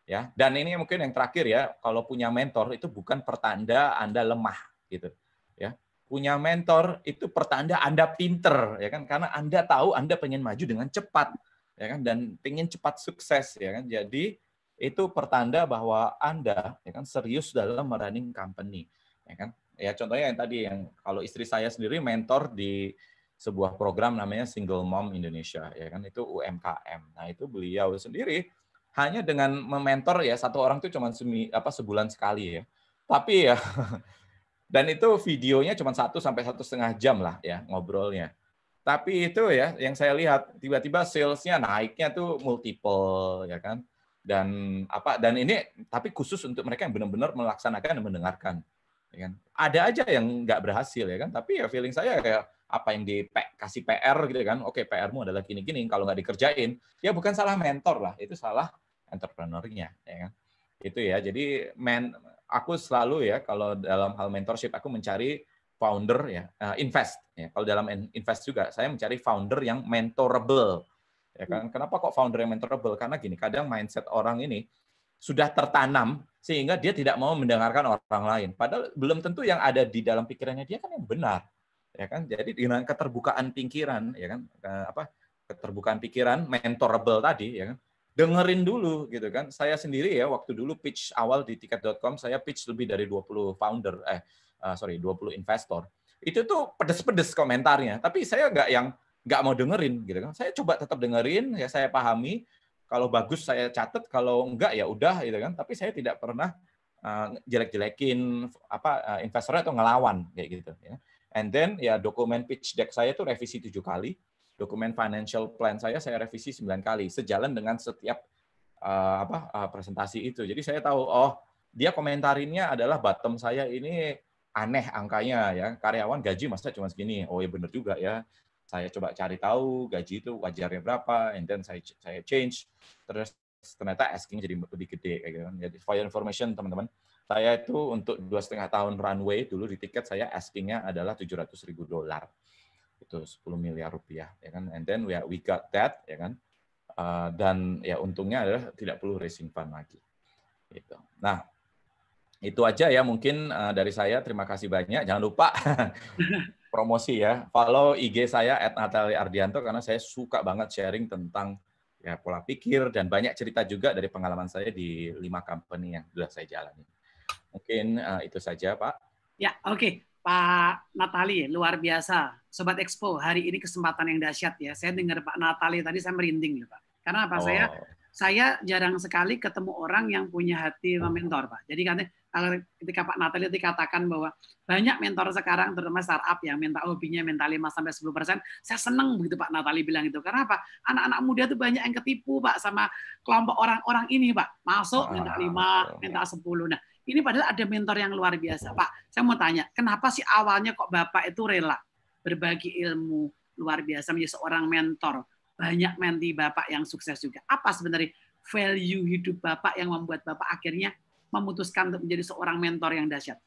Ya, dan ini mungkin yang terakhir ya, kalau punya mentor itu bukan pertanda Anda lemah gitu. Ya. Punya mentor itu pertanda Anda pinter ya kan karena Anda tahu Anda pengen maju dengan cepat ya kan dan pengen cepat sukses ya kan. Jadi itu pertanda bahwa Anda ya kan serius dalam merunning company, ya kan? Ya contohnya yang tadi yang kalau istri saya sendiri mentor di sebuah program namanya Single Mom Indonesia, ya kan itu UMKM. Nah, itu beliau sendiri hanya dengan mementor ya satu orang tuh cuma semi, apa sebulan sekali ya. Tapi ya dan itu videonya cuma satu sampai satu setengah jam lah ya ngobrolnya. Tapi itu ya yang saya lihat tiba-tiba salesnya naiknya tuh multiple ya kan dan apa dan ini tapi khusus untuk mereka yang benar-benar melaksanakan dan mendengarkan ya kan ada aja yang nggak berhasil ya kan tapi ya feeling saya kayak apa yang di kasih PR gitu kan oke PR-mu adalah gini-gini kalau nggak dikerjain ya bukan salah mentor lah itu salah entrepreneurnya ya kan itu ya jadi men aku selalu ya kalau dalam hal mentorship aku mencari founder ya eh, invest ya kalau dalam invest juga saya mencari founder yang mentorable ya hmm. kan? Kenapa kok founder yang mentorable? Karena gini, kadang mindset orang ini sudah tertanam sehingga dia tidak mau mendengarkan orang lain. Padahal belum tentu yang ada di dalam pikirannya dia kan yang benar, ya kan? Jadi dengan keterbukaan pikiran, ya kan? Eh, apa keterbukaan pikiran mentorable tadi, ya kan? Dengerin dulu gitu kan. Saya sendiri ya waktu dulu pitch awal di tiket.com saya pitch lebih dari 20 founder eh uh, sorry 20 investor. Itu tuh pedes-pedes komentarnya, tapi saya nggak yang nggak mau dengerin gitu kan saya coba tetap dengerin ya saya pahami kalau bagus saya catat kalau enggak ya udah gitu kan tapi saya tidak pernah uh, jelek-jelekin apa uh, investornya atau ngelawan kayak gitu ya and then ya dokumen pitch deck saya itu revisi tujuh kali dokumen financial plan saya saya revisi sembilan kali sejalan dengan setiap uh, apa uh, presentasi itu jadi saya tahu oh dia komentarinnya adalah bottom saya ini aneh angkanya ya karyawan gaji masa cuma segini oh ya benar juga ya saya coba cari tahu gaji itu wajarnya berapa, and then saya saya change, terus ternyata asking jadi lebih gede kayak gitu kan. Jadi for information teman-teman, saya itu untuk dua setengah tahun runway dulu di tiket saya askingnya adalah tujuh ratus ribu dolar itu 10 miliar rupiah ya kan and then we we got that ya kan uh, dan ya untungnya adalah tidak perlu racing fund lagi gitu nah itu aja ya mungkin eh, dari saya terima kasih banyak jangan lupa promosi ya. Follow IG saya @nataliardianto karena saya suka banget sharing tentang ya pola pikir dan banyak cerita juga dari pengalaman saya di lima company yang sudah saya jalani. Mungkin uh, itu saja, Pak. Ya, oke. Okay. Pak Natali, luar biasa. Sobat Expo, hari ini kesempatan yang dahsyat ya. Saya dengar Pak Natali tadi saya merinding ya Pak. Karena apa? Oh. Saya saya jarang sekali ketemu orang yang punya hati oh. mentor, Pak. Jadi katanya ketika Pak Natali dikatakan bahwa banyak mentor sekarang terutama startup yang minta hobinya minta 5 sampai 10 persen, saya senang begitu Pak Natali bilang itu. Karena apa? Anak-anak muda itu banyak yang ketipu Pak sama kelompok orang-orang ini Pak. Masuk minta 5, ya. minta 10. Nah ini padahal ada mentor yang luar biasa Pak. Saya mau tanya, kenapa sih awalnya kok Bapak itu rela berbagi ilmu luar biasa menjadi seorang mentor? Banyak menti Bapak yang sukses juga. Apa sebenarnya value hidup Bapak yang membuat Bapak akhirnya memutuskan untuk menjadi seorang mentor yang dahsyat?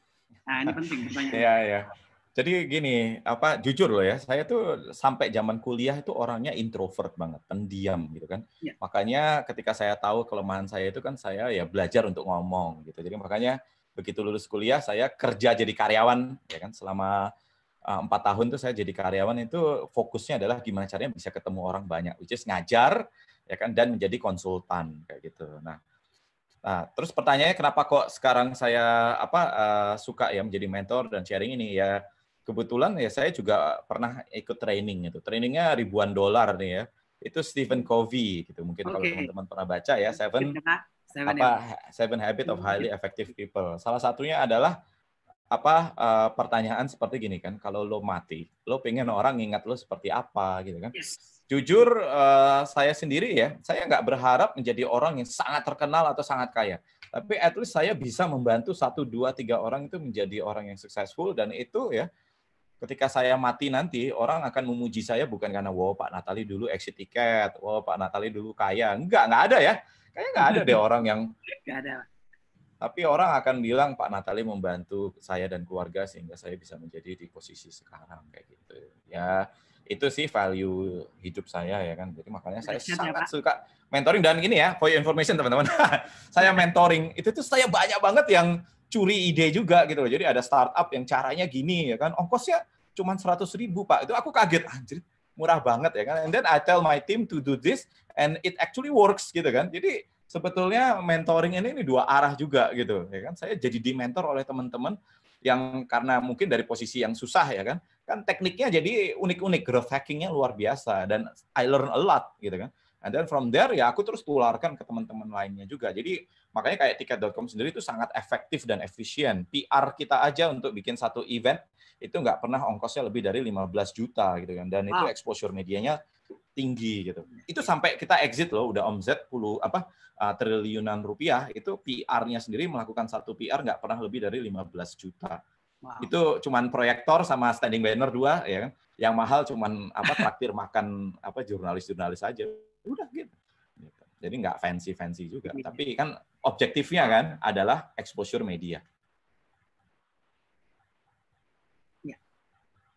Nah, ini penting pertanyaan. Iya, iya. Jadi gini, apa jujur loh ya, saya tuh sampai zaman kuliah itu orangnya introvert banget, pendiam gitu kan. Ya. Makanya ketika saya tahu kelemahan saya itu kan saya ya belajar untuk ngomong gitu. Jadi makanya begitu lulus kuliah saya kerja jadi karyawan ya kan selama eh, empat tahun tuh saya jadi karyawan itu fokusnya adalah gimana caranya bisa ketemu orang banyak, which is ngajar ya kan dan menjadi konsultan kayak gitu. Nah Nah, terus pertanyaannya kenapa kok sekarang saya apa uh, suka ya menjadi mentor dan sharing ini ya kebetulan ya saya juga pernah ikut training itu. Trainingnya ribuan dolar nih ya. Itu Stephen Covey gitu. Mungkin okay. kalau teman-teman pernah baca ya Seven, seven apa ya. Seven Habits of Highly hmm. Effective People. Salah satunya adalah apa uh, pertanyaan seperti gini kan kalau lo mati lo pengen orang ingat lo seperti apa gitu kan yes. Jujur uh, saya sendiri ya, saya nggak berharap menjadi orang yang sangat terkenal atau sangat kaya. Tapi at least saya bisa membantu satu, dua, tiga orang itu menjadi orang yang successful dan itu ya ketika saya mati nanti orang akan memuji saya bukan karena wow Pak Natali dulu exit tiket, wow Pak Natali dulu kaya. nggak nggak ada ya. Kayaknya nggak ada deh orang yang nggak ada. Tapi orang akan bilang Pak Natali membantu saya dan keluarga sehingga saya bisa menjadi di posisi sekarang kayak gitu. Ya, itu sih value hidup saya ya kan. Jadi makanya saya Siap, ya, sangat ya, suka mentoring dan gini ya, for your information teman-teman. saya mentoring itu tuh saya banyak banget yang curi ide juga gitu loh. Jadi ada startup yang caranya gini ya kan. Ongkosnya cuma seratus ribu Pak. Itu aku kaget anjir murah banget ya kan. And then I tell my team to do this and it actually works gitu kan. Jadi sebetulnya mentoring ini, ini dua arah juga gitu ya kan. Saya jadi di mentor oleh teman-teman yang karena mungkin dari posisi yang susah ya kan kan tekniknya jadi unik-unik growth hackingnya luar biasa dan I learn a lot gitu kan and then from there ya aku terus tularkan ke teman-teman lainnya juga jadi makanya kayak tiket.com sendiri itu sangat efektif dan efisien PR kita aja untuk bikin satu event itu nggak pernah ongkosnya lebih dari 15 juta gitu kan dan itu exposure medianya tinggi gitu hmm. itu sampai kita exit loh udah omzet puluh apa eh, triliunan rupiah itu PR-nya sendiri melakukan satu PR nggak pernah lebih dari 15 juta Wow. Itu cuman proyektor sama standing banner dua ya kan. Yang mahal cuman apa traktir makan apa jurnalis-jurnalis aja. Udah gitu. Jadi nggak fancy-fancy juga. Gitu. Tapi kan objektifnya kan adalah exposure media. Ya.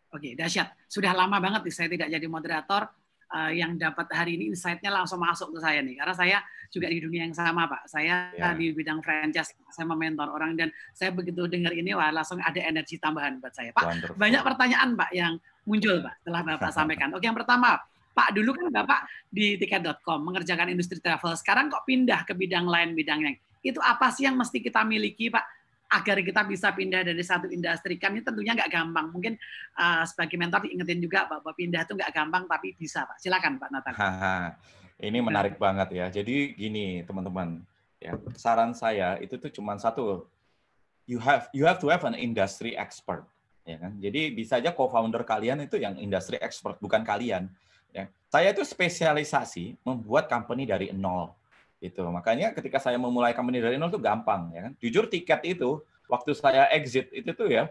Oke, dahsyat. Sudah lama banget nih saya tidak jadi moderator uh, yang dapat hari ini insight-nya langsung masuk ke saya nih karena saya juga di dunia yang sama Pak. Saya yeah. di bidang franchise, saya mementor orang dan saya begitu dengar ini wah langsung ada energi tambahan buat saya Pak. Wonderful. Banyak pertanyaan Pak yang muncul Pak setelah Bapak sampaikan. Oke, yang pertama Pak dulu kan Bapak di tiket.com mengerjakan industri travel, sekarang kok pindah ke bidang lain bidang yang itu apa sih yang mesti kita miliki Pak agar kita bisa pindah dari satu industri kan ini tentunya nggak gampang. Mungkin uh, sebagai mentor diingetin juga bahwa pindah itu nggak gampang tapi bisa, Pak. Silakan, Pak Nathan. ini iya. menarik nah. banget ya. Jadi gini, teman-teman. Ya, saran saya itu tuh cuma satu. You have you have to have an industry expert, ya kan? Jadi bisa aja co-founder kalian itu yang industry expert bukan kalian. Ya. Saya itu spesialisasi membuat company dari nol itu makanya ketika saya memulai company dari nol itu gampang ya kan jujur tiket itu waktu saya exit itu tuh ya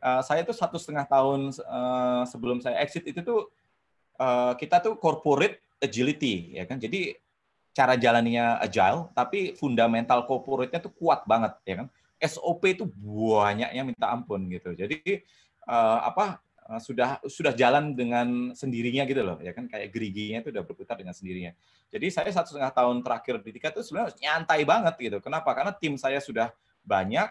eh, saya tuh satu setengah tahun eh, sebelum saya exit itu tuh eh, kita tuh corporate agility ya kan jadi cara jalannya agile tapi fundamental corporate-nya tuh kuat banget ya kan SOP itu banyaknya minta ampun gitu jadi apa Eh, sudah sudah jalan dengan sendirinya gitu loh ya kan kayak geriginya itu udah berputar dengan sendirinya jadi saya satu setengah tahun terakhir di Tika itu sebenarnya nyantai banget gitu kenapa karena tim saya sudah banyak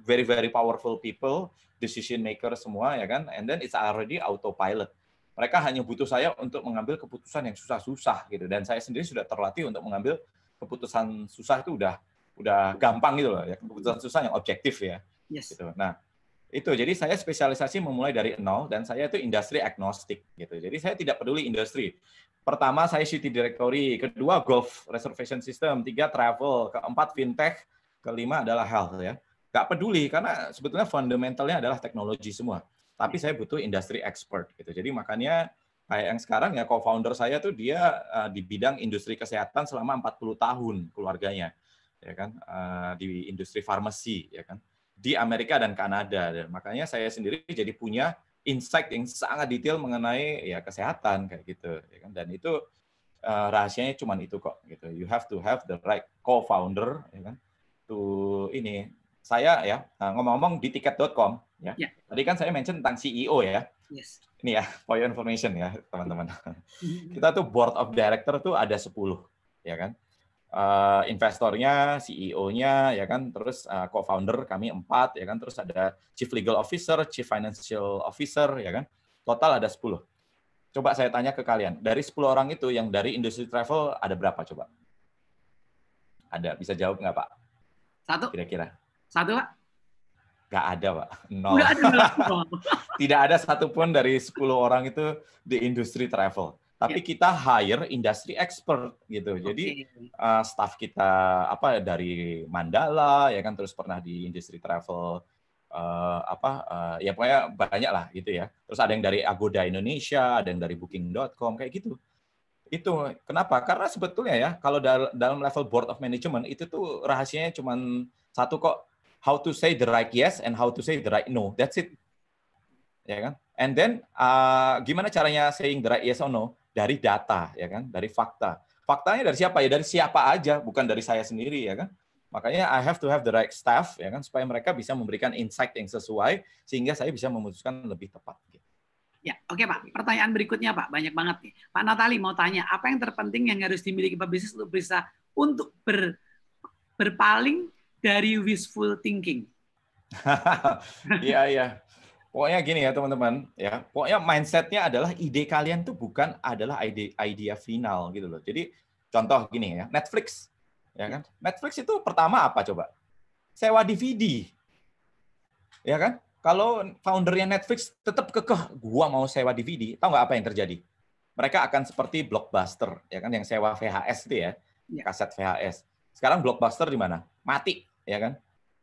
very very powerful people decision maker semua ya kan and then it's already autopilot mereka hanya butuh saya untuk mengambil keputusan yang susah-susah gitu dan saya sendiri sudah terlatih untuk mengambil keputusan susah itu udah udah gampang gitu loh ya keputusan susah yang objektif ya yes. gitu nah itu jadi saya spesialisasi memulai dari nol dan saya itu industri agnostik gitu jadi saya tidak peduli industri pertama saya city directory kedua golf reservation system tiga travel keempat fintech kelima adalah health ya nggak peduli karena sebetulnya fundamentalnya adalah teknologi semua tapi saya butuh industri expert gitu jadi makanya kayak yang sekarang ya co-founder saya tuh dia uh, di bidang industri kesehatan selama 40 tahun keluarganya ya kan uh, di industri farmasi ya kan di Amerika dan Kanada. Dan makanya saya sendiri jadi punya insight yang sangat detail mengenai ya kesehatan kayak gitu. Ya kan? Dan itu uh, rahasianya cuma itu kok. Gitu. You have to have the right co-founder. Ya kan? To ini saya ya nah, ngomong-ngomong di tiket.com ya. ya. Tadi kan saya mention tentang CEO ya. Yes. Ini ya, for your information ya, teman-teman. Mm-hmm. Kita tuh board of director tuh ada 10, ya kan? uh, investornya, CEO-nya, ya kan, terus uh, co-founder kami empat, ya kan, terus ada chief legal officer, chief financial officer, ya kan, total ada sepuluh. Coba saya tanya ke kalian, dari sepuluh orang itu yang dari industri travel ada berapa coba? Ada, bisa jawab nggak Pak? Satu. Kira-kira. Satu Pak? Nggak ada Pak, nol. Nggak ada, Tidak ada satupun dari sepuluh orang itu di industri travel tapi yeah. kita hire industri expert gitu. Okay. Jadi uh, staff kita apa dari Mandala ya kan terus pernah di industri travel uh, apa uh, ya pokoknya banyak lah gitu ya. Terus ada yang dari Agoda Indonesia, ada yang dari booking.com kayak gitu. Itu kenapa? Karena sebetulnya ya kalau dalam level board of management itu tuh rahasianya cuma satu kok how to say the right yes and how to say the right no. That's it. Ya kan? And then uh, gimana caranya saying the right yes or no? dari data ya kan, dari fakta. Faktanya dari siapa ya? Dari siapa aja, bukan dari saya sendiri ya kan. Makanya I have to have the right staff ya kan supaya mereka bisa memberikan insight yang sesuai sehingga saya bisa memutuskan lebih tepat gitu. Ya, oke okay, Pak. Pertanyaan berikutnya Pak, banyak banget nih. Pak Natali mau tanya, apa yang terpenting yang harus dimiliki pebisnis untuk bisa untuk ber, berpaling dari wishful thinking? Iya, iya. Pokoknya gini ya teman-teman, ya. Pokoknya mindsetnya adalah ide kalian tuh bukan adalah ide idea final gitu loh. Jadi contoh gini ya, Netflix, ya kan? Netflix itu pertama apa coba? Sewa DVD, ya kan? Kalau foundernya Netflix tetap kekeh, gua mau sewa DVD, tau nggak apa yang terjadi? Mereka akan seperti blockbuster, ya kan? Yang sewa VHS itu ya, iya. kaset VHS. Sekarang blockbuster di mana? Mati, ya kan?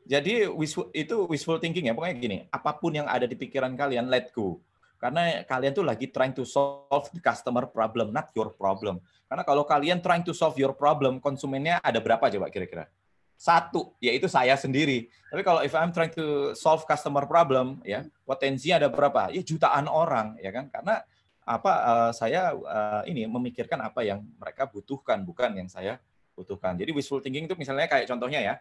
Jadi wishful, itu wishful thinking ya. Pokoknya gini, apapun yang ada di pikiran kalian, let go. Karena kalian tuh lagi trying to solve the customer problem, not your problem. Karena kalau kalian trying to solve your problem, konsumennya ada berapa coba kira-kira? Satu, yaitu saya sendiri. Tapi kalau if I'm trying to solve customer problem, ya potensinya ada berapa? Ya jutaan orang, ya kan? Karena apa uh, saya uh, ini memikirkan apa yang mereka butuhkan, bukan yang saya butuhkan. Jadi wishful thinking itu misalnya kayak contohnya ya,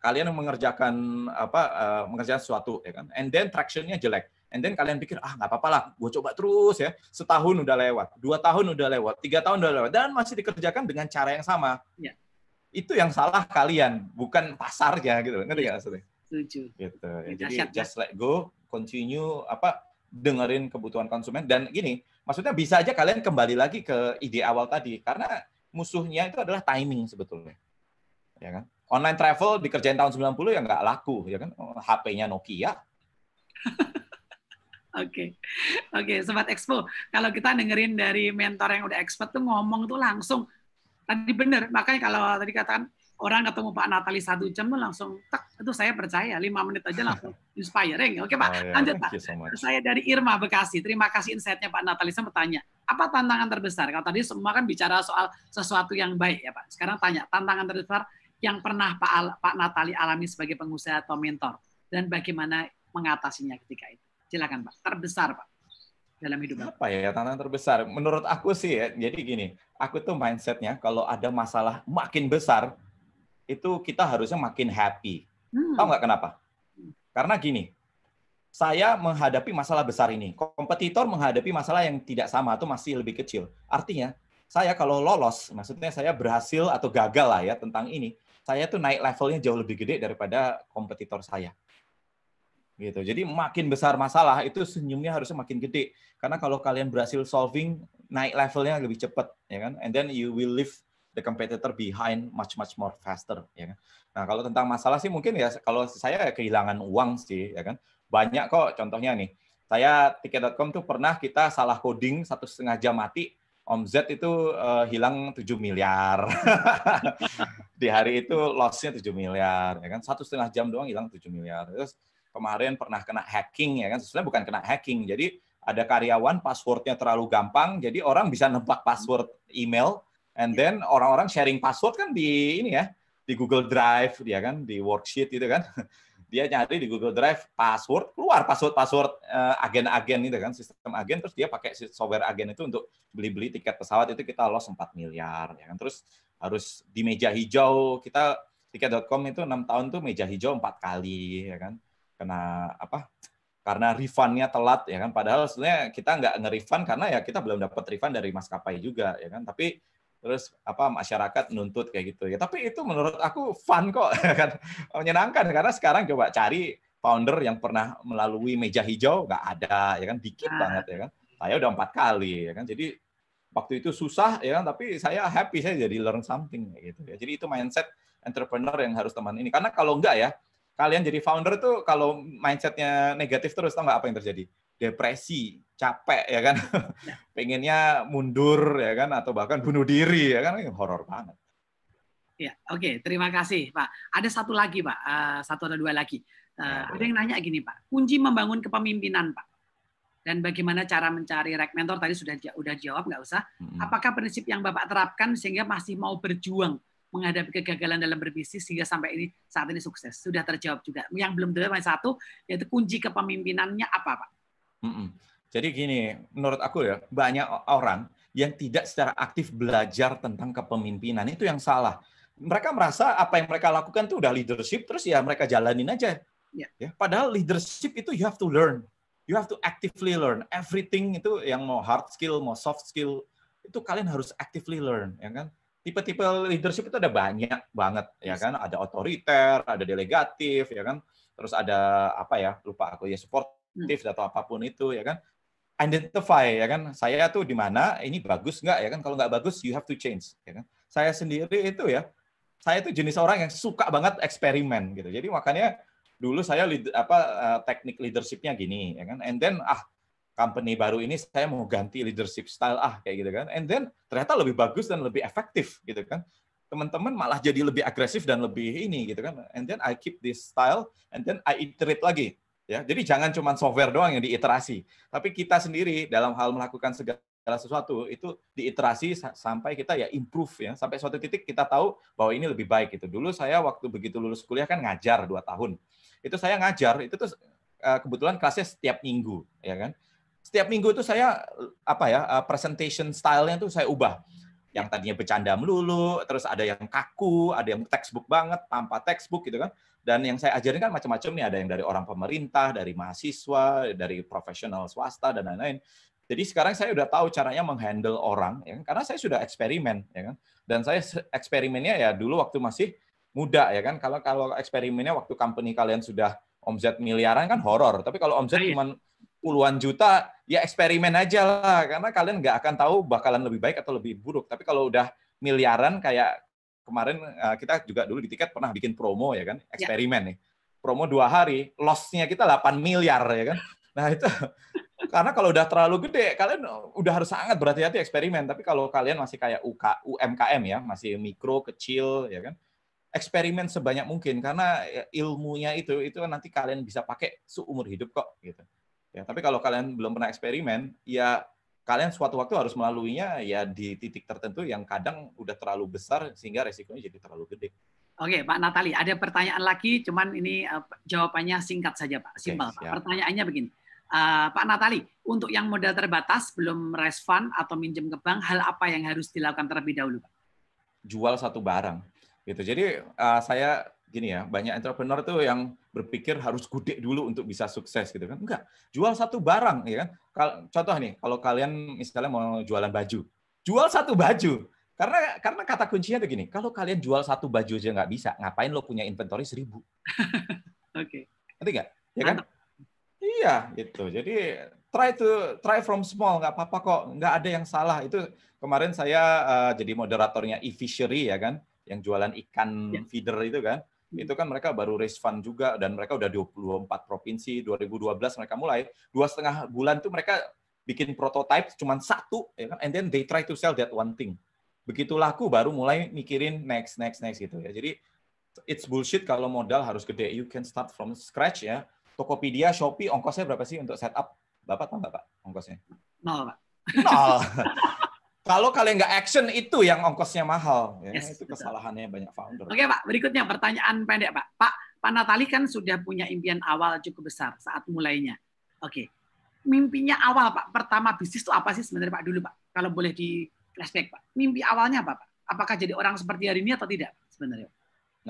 kalian mengerjakan apa uh, mengerjakan sesuatu ya kan and then tractionnya jelek and then kalian pikir ah nggak apa-apa lah gue coba terus ya setahun udah lewat dua tahun udah lewat tiga tahun udah lewat dan masih dikerjakan dengan cara yang sama ya. itu yang salah kalian bukan pasar ya gitu ngerti iya, nggak ya. maksudnya setuju gitu ya, jadi just let go continue apa dengerin kebutuhan konsumen dan gini maksudnya bisa aja kalian kembali lagi ke ide awal tadi karena musuhnya itu adalah timing sebetulnya ya kan online travel dikerjain tahun 90 ya nggak laku ya kan HP-nya Nokia. Oke, oke, okay, sobat Expo. Kalau kita dengerin dari mentor yang udah expert tuh ngomong tuh langsung tadi bener. Makanya kalau tadi katakan orang ketemu Pak Natali satu jam tuh langsung tak itu saya percaya lima menit aja langsung inspiring. Oke okay, Pak, oh, yeah. lanjut Pak. So Saya dari Irma Bekasi. Terima kasih insightnya Pak Natali. Saya tanya apa tantangan terbesar? Kalau tadi semua kan bicara soal sesuatu yang baik ya Pak. Sekarang tanya tantangan terbesar yang pernah Pak, Al, Pak Natali alami sebagai pengusaha atau mentor dan bagaimana mengatasinya ketika itu? Silakan Pak, terbesar Pak dalam hidup Apa ya tantangan terbesar? Menurut aku sih ya, jadi gini, aku tuh mindsetnya kalau ada masalah makin besar, itu kita harusnya makin happy. Hmm. Tahu nggak kenapa? Karena gini, saya menghadapi masalah besar ini. Kompetitor menghadapi masalah yang tidak sama atau masih lebih kecil. Artinya, saya kalau lolos, maksudnya saya berhasil atau gagal lah ya tentang ini, saya tuh naik levelnya jauh lebih gede daripada kompetitor saya. Gitu. Jadi makin besar masalah itu senyumnya harusnya makin gede. Karena kalau kalian berhasil solving, naik levelnya lebih cepat, ya kan? And then you will leave the competitor behind much much more faster, ya kan? Nah, kalau tentang masalah sih mungkin ya kalau saya kehilangan uang sih, ya kan? Banyak kok contohnya nih. Saya tiket.com tuh pernah kita salah coding satu setengah jam mati, omzet itu uh, hilang 7 miliar. di hari itu lossnya 7 miliar, ya kan? Satu setengah jam doang hilang 7 miliar. Terus kemarin pernah kena hacking, ya kan? Sebenarnya bukan kena hacking, jadi ada karyawan passwordnya terlalu gampang, jadi orang bisa nebak password email, and iya. then orang-orang sharing password kan di ini ya, di Google Drive, ya kan? Di worksheet gitu kan dia nyari di Google Drive password keluar password password uh, agen-agen itu kan sistem agen terus dia pakai software agen itu untuk beli-beli tiket pesawat itu kita loss 4 miliar ya kan terus harus di meja hijau kita tiket.com itu enam tahun tuh meja hijau empat kali ya kan kena apa karena refundnya telat ya kan padahal sebenarnya kita nggak nge-refund karena ya kita belum dapat refund dari maskapai juga ya kan tapi terus apa masyarakat nuntut kayak gitu ya tapi itu menurut aku fun kok kan menyenangkan karena sekarang coba cari founder yang pernah melalui meja hijau nggak ada ya kan dikit nah. banget ya kan saya udah empat kali ya kan jadi waktu itu susah ya kan tapi saya happy saya jadi learn something kayak gitu ya jadi itu mindset entrepreneur yang harus teman ini karena kalau enggak ya kalian jadi founder tuh kalau mindsetnya negatif terus tau nggak apa yang terjadi depresi, capek ya kan, ya. pengennya mundur ya kan, atau bahkan bunuh diri ya kan, horor banget. Ya, oke, okay. terima kasih Pak. Ada satu lagi Pak, uh, satu atau dua lagi. Uh, ada yang nanya gini Pak, kunci membangun kepemimpinan Pak, dan bagaimana cara mencari rek mentor tadi sudah udah jawab nggak usah. Hmm. Apakah prinsip yang Bapak terapkan sehingga masih mau berjuang menghadapi kegagalan dalam berbisnis sehingga sampai ini saat ini sukses sudah terjawab juga. Yang belum terjawab satu yaitu kunci kepemimpinannya apa Pak? Mm-mm. Jadi gini, menurut aku ya, banyak orang yang tidak secara aktif belajar tentang kepemimpinan itu yang salah. Mereka merasa apa yang mereka lakukan itu udah leadership, terus ya mereka jalanin aja. Yeah. Ya, padahal leadership itu you have to learn, you have to actively learn everything itu yang mau hard skill, mau soft skill itu kalian harus actively learn, ya kan? Tipe-tipe leadership itu ada banyak banget, ya kan? Ada otoriter, ada delegatif, ya kan? Terus ada apa ya? Lupa aku ya support aktif hmm. atau apapun itu ya kan identify ya kan saya tuh di mana ini bagus nggak ya kan kalau nggak bagus you have to change ya kan saya sendiri itu ya saya itu jenis orang yang suka banget eksperimen gitu jadi makanya dulu saya lead, apa eh, teknik leadershipnya gini ya kan and then ah company baru ini saya mau ganti leadership style ah kayak gitu kan and then ternyata lebih bagus dan lebih efektif gitu kan teman-teman malah jadi lebih agresif dan lebih ini gitu kan and then I keep this style and then I iterate lagi Ya, jadi jangan cuma software doang yang diiterasi, tapi kita sendiri dalam hal melakukan segala sesuatu itu diiterasi sampai kita ya improve ya sampai suatu titik kita tahu bahwa ini lebih baik gitu dulu saya waktu begitu lulus kuliah kan ngajar dua tahun itu saya ngajar itu tuh eh, kebetulan kelasnya setiap minggu ya kan setiap minggu itu saya apa ya eh, presentation stylenya tuh saya ubah yang tadinya bercanda melulu terus ada yang kaku ada yang textbook banget tanpa textbook gitu kan dan yang saya ajarin kan macam-macam nih, ada yang dari orang pemerintah, dari mahasiswa, dari profesional swasta dan lain-lain. Jadi sekarang saya udah tahu caranya menghandle orang, ya kan? karena saya sudah eksperimen, ya kan? Dan saya eksperimennya ya dulu waktu masih muda, ya kan? Kalau kalau eksperimennya waktu company kalian sudah omzet miliaran kan horor, tapi kalau omzet iya. cuma puluhan juta, ya eksperimen aja lah, karena kalian nggak akan tahu bakalan lebih baik atau lebih buruk. Tapi kalau udah miliaran kayak kemarin uh, kita juga dulu di tiket pernah bikin promo ya kan, ya. eksperimen ya. nih. Promo dua hari, lossnya kita 8 miliar ya kan. Nah itu karena kalau udah terlalu gede, kalian eh, udah harus sangat berhati-hati eksperimen. Tapi kalau kalian masih kayak UK, UMKM ya, masih mikro, kecil ya kan, eksperimen sebanyak mungkin karena ya, ilmunya itu itu nanti kalian bisa pakai seumur hidup kok gitu. Ya, tapi kalau kalian belum pernah eksperimen, ya kalian suatu waktu harus melaluinya ya di titik tertentu yang kadang udah terlalu besar sehingga resikonya jadi terlalu gede. Oke, Pak Natali, ada pertanyaan lagi, cuman ini eh, jawabannya singkat saja, Pak. Simpel, Pak. Pertanyaannya begini. Uh, Pak Natali, untuk yang modal terbatas, belum respon atau minjem ke bank, hal apa yang harus dilakukan terlebih dahulu, Pak? Jual satu barang. gitu. Jadi uh, saya, gini ya, banyak entrepreneur tuh yang berpikir harus gede dulu untuk bisa sukses gitu kan. Enggak, jual satu barang ya kan. Contoh nih, kalau kalian misalnya mau jualan baju, jual satu baju. Karena karena kata kuncinya tuh gini, kalau kalian jual satu baju aja nggak bisa, ngapain lo punya inventory seribu? Oke. Okay. Nanti nggak? Ya kan? Iya, gitu. Jadi try to try from small, nggak apa-apa kok, nggak ada yang salah. Itu kemarin saya uh, jadi moderatornya e-fishery ya kan, yang jualan ikan yeah. feeder itu kan itu kan mereka baru raise fund juga dan mereka udah 24 provinsi 2012 mereka mulai dua setengah bulan tuh mereka bikin prototype cuma satu ya kan and then they try to sell that one thing begitu laku baru mulai mikirin next next next gitu ya jadi it's bullshit kalau modal harus gede you can start from scratch ya Tokopedia Shopee ongkosnya berapa sih untuk setup Bapak tahu nggak Pak ongkosnya nol Pak nol Kalau kalian nggak action itu yang ongkosnya mahal, ya. yes, itu kesalahannya betul. banyak founder. Oke pak, berikutnya pertanyaan pendek pak. Pak, Pak Natali kan sudah punya impian awal cukup besar saat mulainya. Oke, mimpinya awal pak, pertama bisnis itu apa sih sebenarnya pak dulu pak? Kalau boleh di flashback pak, mimpi awalnya apa pak? Apakah jadi orang seperti hari ini atau tidak sebenarnya?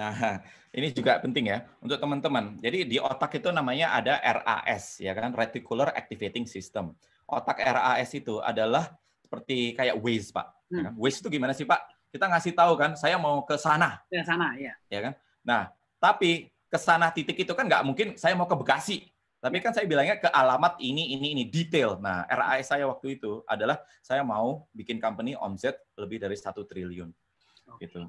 Nah, ini juga penting ya untuk teman-teman. Jadi di otak itu namanya ada RAS ya kan, Reticular Activating System. Otak RAS itu adalah seperti kayak Waze, Pak. Ya kan? Hmm. Waze itu gimana sih, Pak? Kita ngasih tahu kan, saya mau ke sana. Ke sana, iya. Ya kan? Nah, tapi ke sana titik itu kan nggak mungkin saya mau ke Bekasi. Tapi ya. kan saya bilangnya ke alamat ini, ini, ini, detail. Nah, RAI saya waktu itu adalah saya mau bikin company omzet lebih dari satu triliun. Okay. Gitu.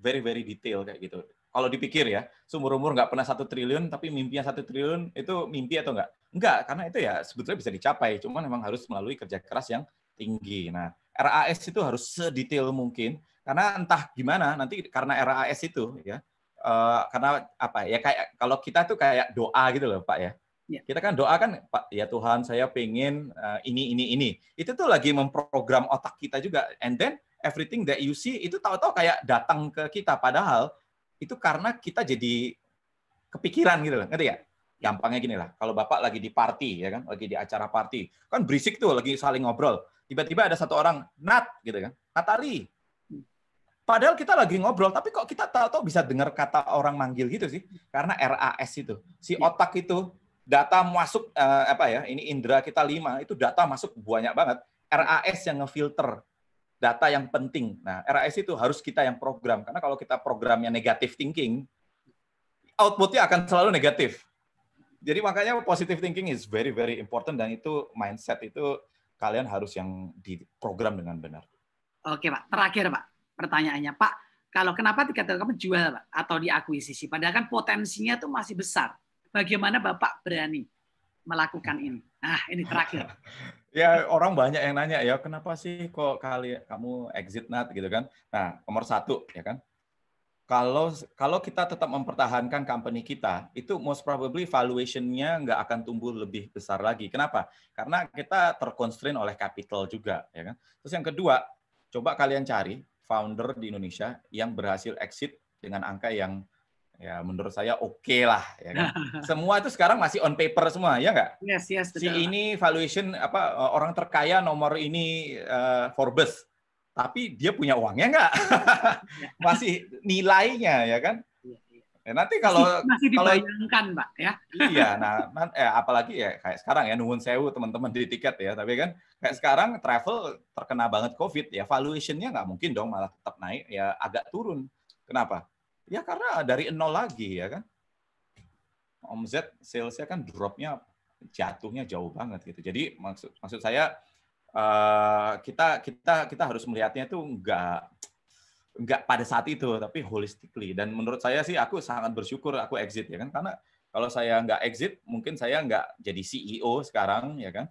Very, very detail kayak gitu. Kalau dipikir ya, seumur umur nggak pernah satu triliun, tapi mimpinya satu triliun itu mimpi atau nggak? Nggak, karena itu ya sebetulnya bisa dicapai. Cuman memang harus melalui kerja keras yang tinggi. Nah, RAS itu harus sedetail mungkin karena entah gimana nanti karena RAS itu ya uh, karena apa ya kayak kalau kita tuh kayak doa gitu loh Pak ya. ya. Kita kan doa kan Pak ya Tuhan saya pengen uh, eh, ini ini ini. Itu tuh lagi memprogram otak kita juga and then everything that you see itu tahu-tahu kayak datang ke kita padahal itu karena kita jadi kepikiran gitu loh. Ngerti ya? Gampangnya gini lah. Kalau Bapak lagi di party ya kan, lagi di acara party, kan berisik tuh lagi saling ngobrol tiba-tiba ada satu orang Nat gitu kan Natali padahal kita lagi ngobrol tapi kok kita tahu-tahu bisa dengar kata orang manggil gitu sih karena RAS itu si iya. otak itu data masuk uh, apa ya ini indera kita lima itu data masuk banyak banget RAS yang ngefilter data yang penting nah RAS itu harus kita yang program karena kalau kita programnya negatif thinking outputnya akan selalu negatif jadi makanya positive thinking is very very important dan itu mindset itu kalian harus yang diprogram dengan benar. Oke Pak, terakhir Pak, pertanyaannya Pak, kalau kenapa tiga Telkom jual Pak, atau diakuisisi? Padahal kan potensinya tuh masih besar. Bagaimana Bapak berani melakukan ini? Nah, ini terakhir. ya orang banyak yang nanya ya, kenapa sih kok kali kamu exit nat gitu kan? Nah, nomor satu ya kan, kalau kalau kita tetap mempertahankan company kita, itu most probably valuation-nya nggak akan tumbuh lebih besar lagi. Kenapa? Karena kita terconstrain oleh capital juga, ya kan? Terus yang kedua, coba kalian cari founder di Indonesia yang berhasil exit dengan angka yang ya menurut saya oke okay lah ya kan? semua itu sekarang masih on paper semua ya nggak yes, yes, si ini valuation apa orang terkaya nomor ini uh, Forbes tapi dia punya uangnya nggak? Masih nilainya ya kan? Iya, iya. Ya, nanti kalau masih, dibayangkan, kalau, Pak ya. Iya, nah eh, apalagi ya kayak sekarang ya nungguin sewu teman-teman di tiket ya, tapi kan kayak sekarang travel terkena banget Covid ya, valuationnya nggak mungkin dong malah tetap naik ya agak turun. Kenapa? Ya karena dari nol lagi ya kan. Omzet salesnya kan dropnya jatuhnya jauh banget gitu. Jadi maksud maksud saya uh, kita kita kita harus melihatnya itu enggak enggak pada saat itu tapi holistically dan menurut saya sih aku sangat bersyukur aku exit ya kan karena kalau saya nggak exit mungkin saya nggak jadi CEO sekarang ya kan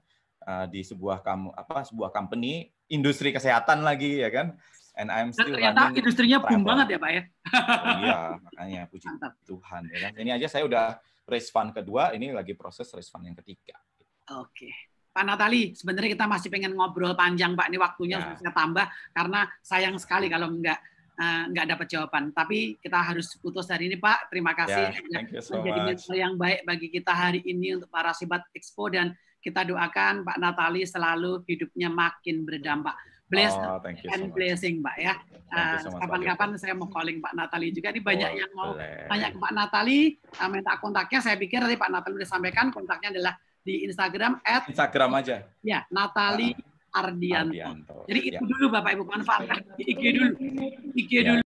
uh, di sebuah kamu apa sebuah company industri kesehatan lagi ya kan and I'm still nah, ternyata industrinya boom banget ya pak ya oh, iya makanya puji Mantap. Tuhan ya kan ini aja saya udah raise fund kedua ini lagi proses raise fund yang ketiga oke okay. Pak Natali, sebenarnya kita masih pengen ngobrol panjang Pak, ini waktunya ya. saya tambah karena sayang sekali kalau nggak uh, eh, nggak dapat jawaban. Tapi kita harus putus hari ini Pak. Terima ya, kasih ya, so menjadi mentor yang baik bagi kita hari ini untuk para sibat Expo dan kita doakan Pak Natali selalu hidupnya makin berdampak. Bless oh, and so blessing Pak ya. Eh, kapan-kapan uh, so saya mau calling Pak Natali juga. Ini banyak oh, yang mau tanya ke Pak Natali, uh, minta kontaknya. Saya pikir tadi Pak Natali sudah sampaikan kontaknya adalah di Instagram at Instagram aja. Ya, Natali ah, Ardianto. Ardianto. Jadi itu ya. dulu Bapak Ibu manfaatkan IG dulu. IG ya. dulu.